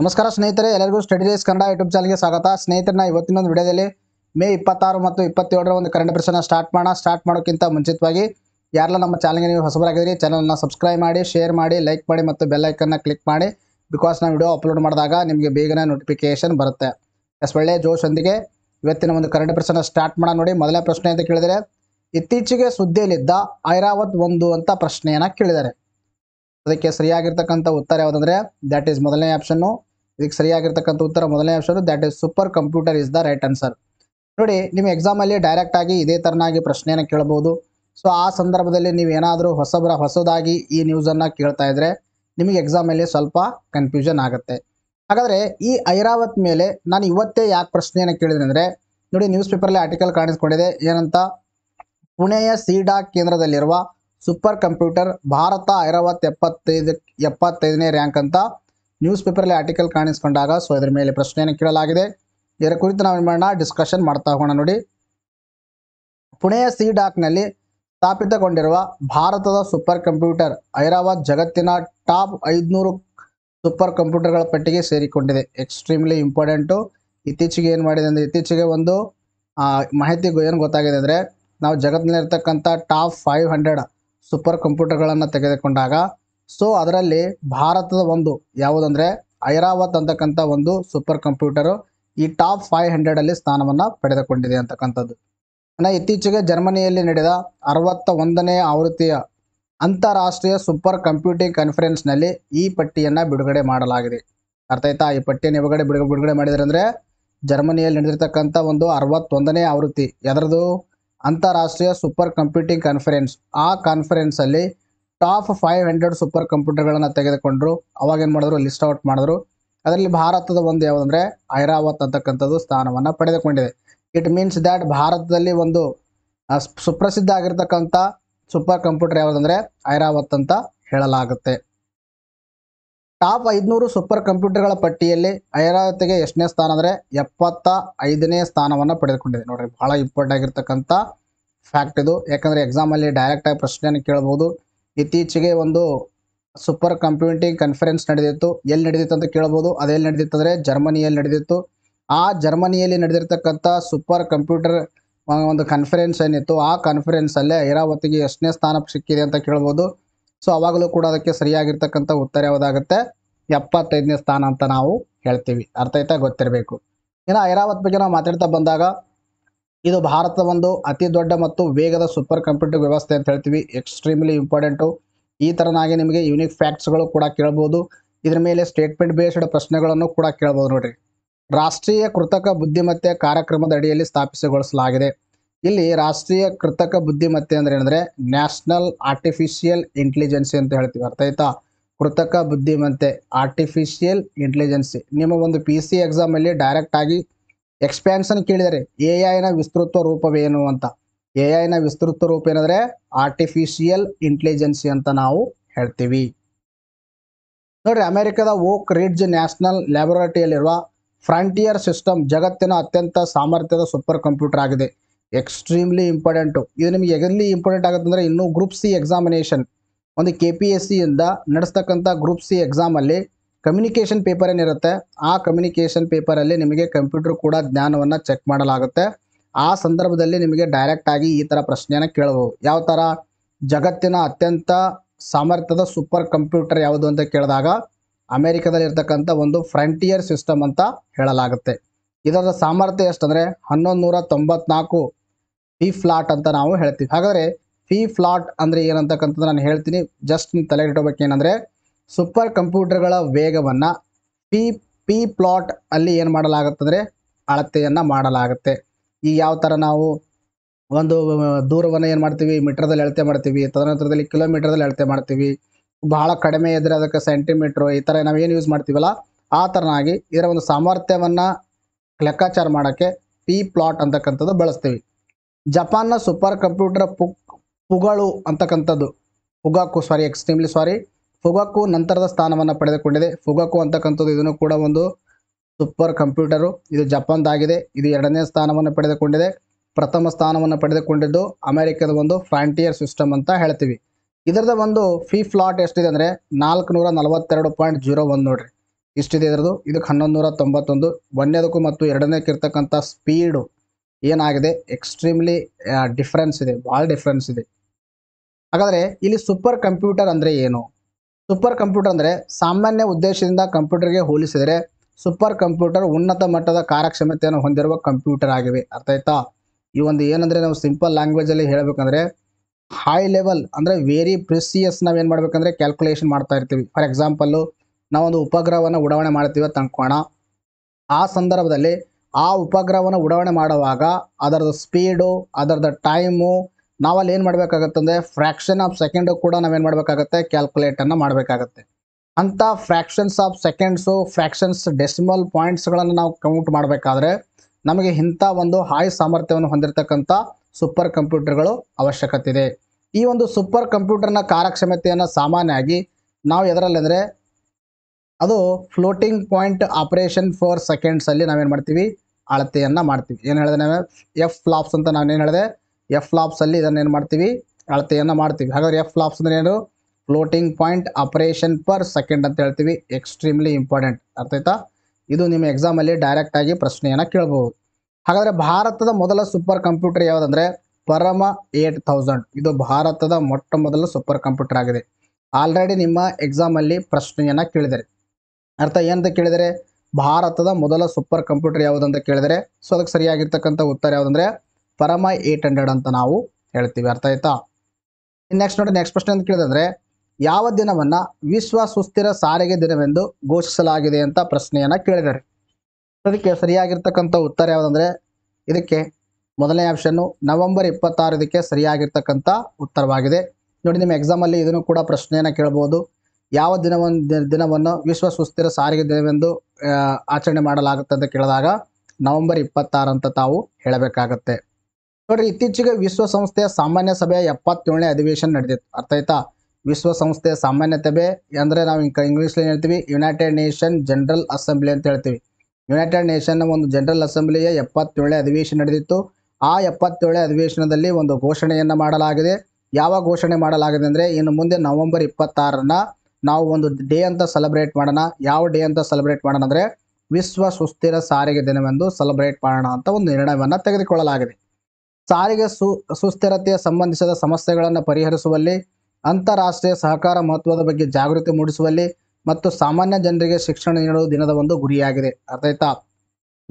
ನಮಸ್ಕಾರ ಸ್ನೇಹಿತರೆ ಎಲ್ಲರಿಗೂ ಸ್ಟಡಿ ಡೇಸ್ ಕನ್ನಡ ಯೂಟ್ಯೂಬ್ ಚಾನಲ್ಗೆ ಸ್ವಾಗತ ಸ್ನೇಹಿತರನ್ನ ಇವತ್ತಿನೊಂದು ವಿಡಿಯೋದಲ್ಲಿ ಮೇ ಇಪ್ಪತ್ತಾರು ಮತ್ತು ಇಪ್ಪತ್ತೇಳರ ಒಂದು ಕರೆಂಟ್ ಪ್ರಶ್ನ ಸ್ಟಾರ್ಟ್ ಮಾಡೋಣ ಸ್ಟಾರ್ಟ್ ಮಾಡೋಕ್ಕಿಂತ ಮುಂಚಿತವಾಗಿ ಯಾರೆಲ್ಲ ನಮ್ಮ ಚಾನಲ್ಗೆ ನೀವು ಹೊಸಬರಾಗಿದ್ದೀರಿ ಚಾನಲ್ನ ಸಬ್ಸ್ಕ್ರೈಬ್ ಮಾಡಿ ಶೇರ್ ಮಾಡಿ ಲೈಕ್ ಮಾಡಿ ಮತ್ತು ಬೆಲ್ಲೈಕನ್ನ ಕ್ಲಿಕ್ ಮಾಡಿ ಬಿಕಾಸ್ ನಾವು ವಿಡಿಯೋ ಅಪ್ಲೋಡ್ ಮಾಡಿದಾಗ ನಿಮಗೆ ಬೇಗನೆ ನೋಟಿಫಿಕೇಶನ್ ಬರುತ್ತೆ ಎಸ್ ಒಳ್ಳೆಯ ಜೋಶೊಂದಿಗೆ ಇವತ್ತಿನ ಒಂದು ಕರೆಂಟ್ ಪ್ರಶ್ನ ಸ್ಟಾರ್ಟ್ ಮಾಡೋಣ ನೋಡಿ ಮೊದಲನೇ ಪ್ರಶ್ನೆ ಅಂತ ಕೇಳಿದರೆ ಇತ್ತೀಚೆಗೆ ಸುದ್ದಿಯಲ್ಲಿದ್ದ ಐರಾವತ್ ಒಂದು ಅಂತ ಪ್ರಶ್ನೆಯನ್ನು ಕೇಳಿದ್ದಾರೆ ಅದಕ್ಕೆ ಸರಿಯಾಗಿರ್ತಕ್ಕಂಥ ಉತ್ತರ ಯಾವುದಂದ್ರೆ ದ್ಯಾಟ್ ಈಸ್ ಮೊದಲನೇ ಆಪ್ಷನ್ನು ಇದಕ್ಕೆ ಸರಿಯಾಗಿರ್ತಕ್ಕಂಥ ಉತ್ತರ ಮೊದಲನೇ option that is super computer is the right answer ನೋಡಿ ನಿಮ್ಮ ಎಕ್ಸಾಮಲ್ಲಿ ಆಗಿ ಇದೇ ತರನಾಗಿ ಪ್ರಶ್ನೆಯನ್ನು ಕೇಳಬಹುದು ಸೊ ಆ ಸಂದರ್ಭದಲ್ಲಿ ನೀವು ಏನಾದರೂ ಹೊಸಬರ ಹೊಸದಾಗಿ ಈ ನ್ಯೂಸನ್ನು ಕೇಳ್ತಾ ಇದ್ರೆ ನಿಮಗೆ ಎಕ್ಸಾಮಲ್ಲಿ ಸ್ವಲ್ಪ ಕನ್ಫ್ಯೂಷನ್ ಆಗುತ್ತೆ ಹಾಗಾದರೆ ಈ ಐರಾವತ್ ಮೇಲೆ ನಾನು ಇವತ್ತೇ ಯಾಕೆ ಪ್ರಶ್ನೆಯನ್ನು ಕೇಳಿದೆ ಅಂದ್ರೆ ನೋಡಿ ನ್ಯೂಸ್ ಪೇಪರಲ್ಲಿ ಆರ್ಟಿಕಲ್ ಕಾಣಿಸ್ಕೊಂಡಿದೆ ಏನಂತ ಪುಣೆಯ ಸಿಡಾ ಕೇಂದ್ರದಲ್ಲಿರುವ ಸೂಪರ್ ಕಂಪ್ಯೂಟರ್ ಭಾರತ ಐರಾವತ್ ಎಪ್ಪತ್ತೈದು ಎಪ್ಪತ್ತೈದನೇ ರ್ಯಾಂಕ್ ಅಂತ ನ್ಯೂಸ್ ಪೇಪರಲ್ಲಿ ಆರ್ಟಿಕಲ್ ಕಾಣಿಸ್ಕೊಂಡಾಗ ಸೊ ಇದರ ಮೇಲೆ ಪ್ರಶ್ನೆಯನ್ನು ಕೇಳಲಾಗಿದೆ ಇದರ ಕುರಿತು ನಾವು ಏನು ಡಿಸ್ಕಷನ್ ಮಾಡ್ತಾ ಹೋಗೋಣ ನೋಡಿ ಪುಣೆಯ ಸಿ ಡಾಕ್ನಲ್ಲಿ ಸ್ಥಾಪಿತಗೊಂಡಿರುವ ಭಾರತದ ಸೂಪರ್ ಕಂಪ್ಯೂಟರ್ ಐರಾವತ್ ಜಗತ್ತಿನ ಟಾಪ್ ಐದುನೂರು ಸೂಪರ್ ಕಂಪ್ಯೂಟರ್ಗಳ ಪಟ್ಟಿಗೆ ಸೇರಿಕೊಂಡಿದೆ ಎಕ್ಸ್ಟ್ರೀಮ್ಲಿ ಇಂಪಾರ್ಟೆಂಟು ಇತ್ತೀಚೆಗೆ ಏನು ಮಾಡಿದೆ ಅಂದರೆ ಇತ್ತೀಚೆಗೆ ಒಂದು ಮಾಹಿತಿ ಏನು ಗೊತ್ತಾಗಿದೆ ಅಂದರೆ ನಾವು ಜಗತ್ತಿನಲ್ಲಿರ್ತಕ್ಕಂಥ ಟಾಪ್ ಫೈವ್ ಹಂಡ್ರೆಡ್ ಸೂಪರ್ ಕಂಪ್ಯೂಟರ್ಗಳನ್ನು ತೆಗೆದುಕೊಂಡಾಗ ಸೊ ಅದರಲ್ಲಿ ಭಾರತದ ಒಂದು ಯಾವುದಂದ್ರೆ ಐರಾವತ್ ಅಂತಕ್ಕಂಥ ಒಂದು ಸೂಪರ್ ಕಂಪ್ಯೂಟರು ಈ ಟಾಪ್ ಫೈವ್ ಅಲ್ಲಿ ಸ್ಥಾನವನ್ನು ಪಡೆದುಕೊಂಡಿದೆ ಅಂತಕ್ಕಂಥದ್ದು ಇನ್ನು ಇತ್ತೀಚೆಗೆ ಜರ್ಮನಿಯಲ್ಲಿ ನಡೆದ ಅರವತ್ತ ಒಂದನೇ ಆವೃತ್ತಿಯ ಅಂತಾರಾಷ್ಟ್ರೀಯ ಸೂಪರ್ ಕಂಪ್ಯೂಟಿಂಗ್ ಕಾನ್ಫರೆನ್ಸ್ನಲ್ಲಿ ಈ ಪಟ್ಟಿಯನ್ನು ಬಿಡುಗಡೆ ಮಾಡಲಾಗಿದೆ ಅರ್ಥ ಆಯ್ತಾ ಈ ಪಟ್ಟಿಯನ್ನು ಯಾವಾಗ ಬಿಡುಗಡೆ ಬಿಡುಗಡೆ ಮಾಡಿದ್ರೆ ಅಂದ್ರೆ ಜರ್ಮನಿಯಲ್ಲಿ ನಡೆದಿರ್ತಕ್ಕಂಥ ಒಂದು ಅರವತ್ತೊಂದನೇ ಆವೃತ್ತಿ ಅದರದು ಅಂತಾರಾಷ್ಟ್ರೀಯ ಸೂಪರ್ ಕಂಪ್ಯೂಟಿಂಗ್ ಕಾನ್ಫರೆನ್ಸ್ ಆ ಕಾನ್ಫರೆನ್ಸಲ್ಲಿ ಟಾಪ್ ಫೈವ್ ಹಂಡ್ರೆಡ್ ಸೂಪರ್ ಕಂಪ್ಯೂಟರ್ಗಳನ್ನು ತೆಗೆದುಕೊಂಡ್ರು ಅವಾಗ ಏನು ಮಾಡಿದ್ರು ಲಿಸ್ಟ್ ಔಟ್ ಮಾಡಿದ್ರು ಅದರಲ್ಲಿ ಭಾರತದ ಒಂದು ಯಾವುದಂದ್ರೆ ಐರಾವತ್ ಅಂತಕ್ಕಂಥದ್ದು ಸ್ಥಾನವನ್ನು ಪಡೆದುಕೊಂಡಿದೆ ಇಟ್ ಮೀನ್ಸ್ ದ್ಯಾಟ್ ಭಾರತದಲ್ಲಿ ಒಂದು ಸುಪ್ರಸಿದ್ಧ ಆಗಿರ್ತಕ್ಕಂಥ ಸೂಪರ್ ಕಂಪ್ಯೂಟರ್ ಯಾವುದಂದ್ರೆ ಐರಾವತ್ ಅಂತ ಹೇಳಲಾಗುತ್ತೆ ಟಾಪ್ ಐದುನೂರು ಸೂಪರ್ ಕಂಪ್ಯೂಟರ್ಗಳ ಪಟ್ಟಿಯಲ್ಲಿ ಐರಾವತಿಗೆ ಎಷ್ಟನೇ ಸ್ಥಾನ ಅಂದರೆ ಎಪ್ಪತ್ತ ಐದನೇ ಸ್ಥಾನವನ್ನು ಪಡೆದುಕೊಂಡಿದೆ ನೋಡ್ರಿ ಬಹಳ ಇಂಪಾರ್ಟೆಂಟ್ ಆಗಿರ್ತಕ್ಕಂಥ ಫ್ಯಾಕ್ಟ್ ಇದು ಯಾಕಂದರೆ ಎಕ್ಸಾಮಲ್ಲಿ ಡೈರೆಕ್ಟಾಗಿ ಪ್ರಶ್ನೆಯನ್ನು ಕೇಳ್ಬೋದು ಇತ್ತೀಚೆಗೆ ಒಂದು ಸೂಪರ್ ಕಂಪ್ಯೂಟಿಂಗ್ ಕಾನ್ಫರೆನ್ಸ್ ನಡೆದಿತ್ತು ಎಲ್ಲಿ ನಡೆದಿತ್ತು ಅಂತ ಕೇಳಬಹುದು ಅದೆಲ್ಲಿ ನಡೆದಿತ್ತು ಅಂದರೆ ಜರ್ಮನಿಯಲ್ಲಿ ನಡೆದಿತ್ತು ಆ ಜರ್ಮನಿಯಲ್ಲಿ ನಡೆದಿರ್ತಕ್ಕಂಥ ಸೂಪರ್ ಕಂಪ್ಯೂಟರ್ ಒಂದು ಕಾನ್ಫರೆನ್ಸ್ ಏನಿತ್ತು ಆ ಅಲ್ಲೇ ಐರಾವತಿಗೆ ಎಷ್ಟನೇ ಸ್ಥಾನ ಸಿಕ್ಕಿದೆ ಅಂತ ಕೇಳ್ಬೋದು ಸೊ ಅವಾಗಲೂ ಕೂಡ ಅದಕ್ಕೆ ಸರಿಯಾಗಿರ್ತಕ್ಕಂಥ ಉತ್ತರ ಯಾವುದಾಗುತ್ತೆ ಎಪ್ಪತ್ತೈದನೇ ಸ್ಥಾನ ಅಂತ ನಾವು ಹೇಳ್ತೀವಿ ಅರ್ಥ ಆಯ್ತಾ ಗೊತ್ತಿರಬೇಕು ಇನ್ನು ಐರಾವತ್ ಬಗ್ಗೆ ನಾವು ಮಾತಾಡ್ತಾ ಬಂದಾಗ ಇದು ಭಾರತದ ಒಂದು ಅತಿ ದೊಡ್ಡ ಮತ್ತು ವೇಗದ ಸೂಪರ್ ಕಂಪ್ಯೂಟರ್ ವ್ಯವಸ್ಥೆ ಅಂತ ಹೇಳ್ತೀವಿ ಎಕ್ಸ್ಟ್ರೀಮ್ಲಿ ಇಂಪಾರ್ಟೆಂಟು ಈ ಥರನಾಗಿ ನಿಮಗೆ ಯುನಿಕ್ ಫ್ಯಾಕ್ಟ್ಸ್ಗಳು ಕೂಡ ಕೇಳ್ಬೋದು ಇದರ ಮೇಲೆ ಸ್ಟೇಟ್ಮೆಂಟ್ ಬೇಸ್ಡ್ ಪ್ರಶ್ನೆಗಳನ್ನು ಕೂಡ ಕೇಳ್ಬೋದು ನೋಡ್ರಿ ರಾಷ್ಟ್ರೀಯ ಕೃತಕ ಬುದ್ಧಿಮತ್ತೆ ಕಾರ್ಯಕ್ರಮದ ಅಡಿಯಲ್ಲಿ ಸ್ಥಾಪಿಸಿಗೊಳಿಸಲಾಗಿದೆ ಇಲ್ಲಿ ರಾಷ್ಟ್ರೀಯ ಕೃತಕ ಬುದ್ಧಿಮತ್ತೆ ಅಂದ್ರೆ ಏನಂದ್ರೆ ನ್ಯಾಷನಲ್ ಆರ್ಟಿಫಿಷಿಯಲ್ ಇಂಟೆಲಿಜೆನ್ಸಿ ಅಂತ ಹೇಳ್ತೀವಿ ಅರ್ಥ ಆಯ್ತಾ ಕೃತಕ ಬುದ್ಧಿಮತ್ತೆ ಆರ್ಟಿಫಿಷಿಯಲ್ ಇಂಟೆಲಿಜೆನ್ಸಿ ನಿಮ್ಮ ಒಂದು ಪಿ ಸಿ ಎಕ್ಸಾಮಲ್ಲಿ ಡೈರೆಕ್ಟ್ ಆಗಿ ಎಕ್ಸ್ಪ್ಯಾನ್ಸನ್ ಕೇಳಿದರೆ ಎ ಐನ ವಿಸ್ತೃತ ರೂಪವೇನು ಅಂತ ಎ ಐನ ವಿಸ್ತೃತ ರೂಪ ಏನಂದ್ರೆ ಆರ್ಟಿಫಿಷಿಯಲ್ ಇಂಟೆಲಿಜೆನ್ಸಿ ಅಂತ ನಾವು ಹೇಳ್ತೀವಿ ನೋಡ್ರಿ ಅಮೆರಿಕದ ಓಕ್ ರಿಡ್ಜ್ ನ್ಯಾಷನಲ್ ಲ್ಯಾಬೊರೇಟರಿಯಲ್ಲಿರುವ ಫ್ರಂಟಿಯರ್ ಸಿಸ್ಟಮ್ ಜಗತ್ತಿನ ಅತ್ಯಂತ ಸಾಮರ್ಥ್ಯದ ಸೂಪರ್ ಕಂಪ್ಯೂಟರ್ ಆಗಿದೆ ಎಕ್ಸ್ಟ್ರೀಮ್ಲಿ ಇಂಪಾರ್ಟೆಂಟು ಇದು ನಿಮಗೆ ಎಲ್ಲಿ ಇಂಪಾರ್ಟೆಂಟ್ ಆಗುತ್ತೆ ಅಂದರೆ ಇನ್ನೂ ಗ್ರೂಪ್ ಸಿ ಎಕ್ಸಾಮಿನೇಷನ್ ಒಂದು ಕೆ ಪಿ ಎಸ್ ಸಿಯಿಂದ ನಡೆಸ್ತಕ್ಕಂಥ ಗ್ರೂಪ್ ಸಿ ಎಕ್ಸಾಮಲ್ಲಿ ಕಮ್ಯುನಿಕೇಶನ್ ಪೇಪರ್ ಏನಿರುತ್ತೆ ಆ ಕಮ್ಯುನಿಕೇಷನ್ ಪೇಪರಲ್ಲಿ ನಿಮಗೆ ಕಂಪ್ಯೂಟರ್ ಕೂಡ ಜ್ಞಾನವನ್ನು ಚೆಕ್ ಮಾಡಲಾಗುತ್ತೆ ಆ ಸಂದರ್ಭದಲ್ಲಿ ನಿಮಗೆ ಡೈರೆಕ್ಟ್ ಆಗಿ ಈ ಥರ ಪ್ರಶ್ನೆಯನ್ನು ಕೇಳಬಹುದು ಯಾವ ಥರ ಜಗತ್ತಿನ ಅತ್ಯಂತ ಸಾಮರ್ಥ್ಯದ ಸೂಪರ್ ಕಂಪ್ಯೂಟರ್ ಯಾವುದು ಅಂತ ಕೇಳಿದಾಗ ಇರ್ತಕ್ಕಂಥ ಒಂದು ಫ್ರಂಟಿಯರ್ ಸಿಸ್ಟಮ್ ಅಂತ ಹೇಳಲಾಗುತ್ತೆ ಇದರ ಸಾಮರ್ಥ್ಯ ಎಷ್ಟಂದರೆ ಹನ್ನೊಂದು ನೂರ ತೊಂಬತ್ನಾಲ್ಕು ಫಿ ಫ್ಲಾಟ್ ಅಂತ ನಾವು ಹೇಳ್ತೀವಿ ಹಾಗಾದರೆ ಪಿ ಫ್ಲಾಟ್ ಅಂದರೆ ಏನಂತಕ್ಕಂಥದ್ದು ನಾನು ಹೇಳ್ತೀನಿ ಜಸ್ಟ್ ನೀವು ತಲೆಗಿಡಬೇಕು ಸೂಪರ್ ಕಂಪ್ಯೂಟರ್ಗಳ ವೇಗವನ್ನು ಪಿ ಪಿ ಪ್ಲಾಟ್ ಅಲ್ಲಿ ಏನು ಮಾಡಲಾಗುತ್ತಂದರೆ ಅಳತೆಯನ್ನು ಮಾಡಲಾಗುತ್ತೆ ಈ ಯಾವ ಥರ ನಾವು ಒಂದು ದೂರವನ್ನು ಏನು ಮಾಡ್ತೀವಿ ಮೀಟ್ರದಲ್ಲಿ ಅಳತೆ ಮಾಡ್ತೀವಿ ತದನಂತರದಲ್ಲಿ ಕಿಲೋಮೀಟ್ರದಲ್ಲಿ ಅಳತೆ ಮಾಡ್ತೀವಿ ಬಹಳ ಕಡಿಮೆ ಇದ್ದರೆ ಅದಕ್ಕೆ ಸೆಂಟಿಮೀಟ್ರು ಈ ಥರ ನಾವು ಏನು ಯೂಸ್ ಮಾಡ್ತೀವಲ್ಲ ಆ ಥರನಾಗಿ ಇದರ ಒಂದು ಸಾಮರ್ಥ್ಯವನ್ನು ಲೆಕ್ಕಾಚಾರ ಮಾಡೋಕ್ಕೆ ಪಿ ಪ್ಲಾಟ್ ಅಂತಕ್ಕಂಥದ್ದು ಬಳಸ್ತೀವಿ ಜಪಾನ್ನ ಸೂಪರ್ ಕಂಪ್ಯೂಟರ್ ಪುಕ್ ಪುಗಳು ಅಂತಕ್ಕಂಥದ್ದು ಪುಗಾಕು ಸಾರಿ ಎಕ್ಸ್ಟ್ರೀಮ್ಲಿ ಸಾರಿ ಫುಗಾಕು ನಂತರದ ಸ್ಥಾನವನ್ನು ಪಡೆದುಕೊಂಡಿದೆ ಫುಗಾಕು ಅಂತಕ್ಕಂಥದ್ದು ಇದನ್ನು ಕೂಡ ಒಂದು ಸೂಪರ್ ಕಂಪ್ಯೂಟರು ಇದು ಜಪಾನ್ದಾಗಿದೆ ಇದು ಎರಡನೇ ಸ್ಥಾನವನ್ನು ಪಡೆದುಕೊಂಡಿದೆ ಪ್ರಥಮ ಸ್ಥಾನವನ್ನು ಪಡೆದುಕೊಂಡಿದ್ದು ಅಮೆರಿಕದ ಒಂದು ಫ್ರಾಂಟಿಯರ್ ಸಿಸ್ಟಮ್ ಅಂತ ಹೇಳ್ತೀವಿ ಇದರದ ಒಂದು ಫೀ ಫ್ಲಾಟ್ ಎಷ್ಟಿದೆ ಅಂದರೆ ನಾಲ್ಕು ನೂರ ನಲವತ್ತೆರಡು ಪಾಯಿಂಟ್ ಜೀರೋ ನೋಡ್ರಿ ಇಷ್ಟಿದೆ ಇದರದು ಇದಕ್ಕೆ ಹನ್ನೊಂದು ನೂರ ತೊಂಬತ್ತೊಂದು ಒಂದೇದಕ್ಕೂ ಮತ್ತು ಎರಡನೇಕ್ಕಿರ್ತಕ್ಕಂಥ ಸ್ಪೀಡು ಏನಾಗಿದೆ ಎಕ್ಸ್ಟ್ರೀಮ್ಲಿ ಡಿಫ್ರೆನ್ಸ್ ಇದೆ ಭಾಳ ಡಿಫ್ರೆನ್ಸ್ ಇದೆ ಹಾಗಾದರೆ ಇಲ್ಲಿ ಸೂಪರ್ ಕಂಪ್ಯೂಟರ್ ಅಂದರೆ ಏನು ಸೂಪರ್ ಕಂಪ್ಯೂಟರ್ ಅಂದರೆ ಸಾಮಾನ್ಯ ಉದ್ದೇಶದಿಂದ ಕಂಪ್ಯೂಟರ್ಗೆ ಹೋಲಿಸಿದರೆ ಸೂಪರ್ ಕಂಪ್ಯೂಟರ್ ಉನ್ನತ ಮಟ್ಟದ ಕಾರ್ಯಕ್ಷಮತೆಯನ್ನು ಹೊಂದಿರುವ ಕಂಪ್ಯೂಟರ್ ಆಗಿವೆ ಅರ್ಥ ಆಯ್ತಾ ಈ ಒಂದು ಏನಂದರೆ ನಾವು ಸಿಂಪಲ್ ಲ್ಯಾಂಗ್ವೇಜಲ್ಲಿ ಹೇಳಬೇಕಂದ್ರೆ ಹೈ ಲೆವೆಲ್ ಅಂದರೆ ವೆರಿ ಪ್ರಿಸಿಯಸ್ ನಾವೇನು ಮಾಡಬೇಕಂದ್ರೆ ಕ್ಯಾಲ್ಕುಲೇಷನ್ ಮಾಡ್ತಾ ಇರ್ತೀವಿ ಫಾರ್ ಎಕ್ಸಾಂಪಲ್ಲು ನಾವೊಂದು ಉಪಗ್ರಹವನ್ನು ಉಡಾವಣೆ ಮಾಡ್ತೀವಿ ಅಂತ ಆ ಸಂದರ್ಭದಲ್ಲಿ ಆ ಉಪಗ್ರಹವನ್ನು ಉಡಾವಣೆ ಮಾಡುವಾಗ ಅದರದ ಸ್ಪೀಡು ಅದರದ ಟೈಮು ನಾವಲ್ಲಿ ಏನು ಮಾಡಬೇಕಾಗತ್ತಂದರೆ ಫ್ರ್ಯಾಕ್ಷನ್ ಆಫ್ ಸೆಕೆಂಡು ಕೂಡ ನಾವೇನು ಮಾಡಬೇಕಾಗತ್ತೆ ಕ್ಯಾಲ್ಕುಲೇಟನ್ನು ಮಾಡಬೇಕಾಗತ್ತೆ ಅಂಥ fractions of seconds fractions decimal ಪಾಯಿಂಟ್ಸ್ಗಳನ್ನು ನಾವು ಕೌಂಟ್ ಮಾಡಬೇಕಾದ್ರೆ ನಮಗೆ ಇಂಥ ಒಂದು ಹಾಯ್ ಸಾಮರ್ಥ್ಯವನ್ನು ಹೊಂದಿರತಕ್ಕಂಥ ಸೂಪರ್ ಕಂಪ್ಯೂಟರ್ಗಳು ಅವಶ್ಯಕತೆ ಇದೆ ಈ ಒಂದು ಸೂಪರ್ ಕಂಪ್ಯೂಟರ್ನ ಕಾರ್ಯಕ್ಷಮತೆಯನ್ನು ಸಾಮಾನ್ಯವಾಗಿ ನಾವು ಎದರಲ್ಲಿ ಅದು ಫ್ಲೋಟಿಂಗ್ ಪಾಯಿಂಟ್ ಆಪರೇಷನ್ ಫೋರ್ ಸೆಕೆಂಡ್ಸಲ್ಲಿ ನಾವೇನು ಮಾಡ್ತೀವಿ ಅಳತೆಯನ್ನು ಮಾಡ್ತೀವಿ ಏನು ಹೇಳಿದೆ ನಾನು ಎಫ್ ಫ್ಲಾಪ್ಸ್ ಅಂತ ನಾನೇನು ಹೇಳಿದೆ ಎಫ್ ಫ್ಲಾಪ್ಸಲ್ಲಿ ಇದನ್ನು ಏನು ಮಾಡ್ತೀವಿ ಅಳತೆಯನ್ನು ಮಾಡ್ತೀವಿ ಹಾಗಾದ್ರೆ ಎಫ್ ಫ್ಲಾಪ್ಸ್ ಅಂದರೆ ಏನು floating point operation per second ಅಂತ ಹೇಳ್ತೀವಿ ಎಕ್ಸ್ಟ್ರೀಮ್ಲಿ ಇಂಪಾರ್ಟೆಂಟ್ ಅರ್ಥ ಆಯ್ತಾ ಇದು ನಿಮ್ಮ ಎಕ್ಸಾಮಲ್ಲಿ ಡೈರೆಕ್ಟಾಗಿ ಪ್ರಶ್ನೆಯನ್ನು ಕೇಳಬಹುದು ಹಾಗಾದರೆ ಭಾರತದ ಮೊದಲ ಸೂಪರ್ ಕಂಪ್ಯೂಟರ್ ಯಾವುದಂದ್ರೆ ಪರಮ ಏಟ್ ಥೌಸಂಡ್ ಇದು ಭಾರತದ ಮೊಟ್ಟ ಮೊದಲ ಸೂಪರ್ ಕಂಪ್ಯೂಟರ್ ಆಗಿದೆ ಆಲ್ರೆಡಿ ನಿಮ್ಮ ಎಕ್ಸಾಮಲ್ಲಿ ಪ್ರಶ್ನೆಯನ್ನು ಕೇಳಿದರೆ ಅರ್ಥ ಏನಂತ ಕೇಳಿದರೆ ಭಾರತದ ಮೊದಲ ಸೂಪರ್ ಕಂಪ್ಯೂಟರ್ ಯಾವುದಂತ ಕೇಳಿದರೆ ಸೊ ಅದಕ್ಕೆ ಸರಿಯಾಗಿರ್ತಕ್ಕಂಥ ಉತ್ತರ ಯಾವುದಂದ್ರೆ ಪರಮ ಏಟ್ ಹಂಡ್ರೆಡ್ ಅಂತ ನಾವು ಹೇಳ್ತೀವಿ ಅರ್ಥ ಆಯ್ತಾ ನೆಕ್ಸ್ಟ್ ನೋಡಿ ನೆಕ್ಸ್ಟ್ ಪ್ರಶ್ನೆ ಅಂತ ಕೇಳಿದ್ರೆ ಯಾವ ದಿನವನ್ನ ವಿಶ್ವ ಸುಸ್ಥಿರ ಸಾರಿಗೆ ದಿನವೆಂದು ಘೋಷಿಸಲಾಗಿದೆ ಅಂತ ಪ್ರಶ್ನೆಯನ್ನ ಕೇಳಿದ್ದಾರೆ ಅದಕ್ಕೆ ಸರಿಯಾಗಿರ್ತಕ್ಕಂಥ ಉತ್ತರ ಯಾವ್ದಂದ್ರೆ ಇದಕ್ಕೆ ಮೊದಲನೇ ಆಪ್ಷನ್ನು ನವೆಂಬರ್ ಇಪ್ಪತ್ತಾರು ಇದಕ್ಕೆ ಸರಿಯಾಗಿರ್ತಕ್ಕಂಥ ಉತ್ತರವಾಗಿದೆ ನೋಡಿ ನಿಮ್ಮ ಅಲ್ಲಿ ಇದನ್ನು ಕೂಡ ಪ್ರಶ್ನೆಯನ್ನು ಕೇಳಬಹುದು ಯಾವ ದಿನವನ್ನು ದಿನವನ್ನು ವಿಶ್ವ ಸುಸ್ಥಿರ ಸಾರಿಗೆ ದಿನವೆಂದು ಆಚರಣೆ ಮಾಡಲಾಗುತ್ತೆ ಅಂತ ಕೇಳಿದಾಗ ನವೆಂಬರ್ ಇಪ್ಪತ್ತಾರು ಅಂತ ತಾವು ಹೇಳಬೇಕಾಗತ್ತೆ ನೋಡ್ರಿ ಇತ್ತೀಚೆಗೆ ವಿಶ್ವಸಂಸ್ಥೆಯ ಸಾಮಾನ್ಯ ಸಭೆಯ ಎಪ್ಪತ್ತೇಳನೇ ಅಧಿವೇಶನ ನಡೆದಿತ್ತು ಅರ್ಥ ಆಯ್ತಾ ವಿಶ್ವಸಂಸ್ಥೆಯ ಸಾಮಾನ್ಯ ಸಭೆ ಅಂದರೆ ನಾವು ಅಲ್ಲಿ ಹೇಳ್ತೀವಿ ಯುನೈಟೆಡ್ ನೇಷನ್ ಜನರಲ್ ಅಸೆಂಬ್ಲಿ ಅಂತ ಹೇಳ್ತೀವಿ ಯುನೈಟೆಡ್ ನೇಷನ್ ಒಂದು ಜನರಲ್ ಅಸೆಂಬ್ಲಿಯ ಎಪ್ಪತ್ತೇಳನೇ ಅಧಿವೇಶನ ನಡೆದಿತ್ತು ಆ ಎಪ್ಪತ್ತೇಳನೇ ಅಧಿವೇಶನದಲ್ಲಿ ಒಂದು ಘೋಷಣೆಯನ್ನು ಮಾಡಲಾಗಿದೆ ಯಾವ ಘೋಷಣೆ ಮಾಡಲಾಗಿದೆ ಅಂದ್ರೆ ಇನ್ನು ಮುಂದೆ ನವೆಂಬರ್ ಇಪ್ಪತ್ತಾರನ್ನ ನಾವು ಒಂದು ಡೇ ಅಂತ ಸೆಲೆಬ್ರೇಟ್ ಮಾಡೋಣ ಯಾವ ಡೇ ಅಂತ ಸೆಲೆಬ್ರೇಟ್ ಮಾಡೋಣ ಅಂದ್ರೆ ವಿಶ್ವ ಸುಸ್ಥಿರ ಸಾರಿಗೆ ದಿನವೆಂದು ಸೆಲೆಬ್ರೇಟ್ ಮಾಡೋಣ ಅಂತ ಒಂದು ನಿರ್ಣಯವನ್ನು ತೆಗೆದುಕೊಳ್ಳಲಾಗಿದೆ ಸಾರಿಗೆ ಸು ಸುಸ್ಥಿರತೆಯ ಸಂಬಂಧಿಸಿದ ಸಮಸ್ಯೆಗಳನ್ನು ಪರಿಹರಿಸುವಲ್ಲಿ ಅಂತಾರಾಷ್ಟ್ರೀಯ ಸಹಕಾರ ಮಹತ್ವದ ಬಗ್ಗೆ ಜಾಗೃತಿ ಮೂಡಿಸುವಲ್ಲಿ ಮತ್ತು ಸಾಮಾನ್ಯ ಜನರಿಗೆ ಶಿಕ್ಷಣ ನೀಡುವ ದಿನದ ಒಂದು ಗುರಿಯಾಗಿದೆ ಅರ್ಥ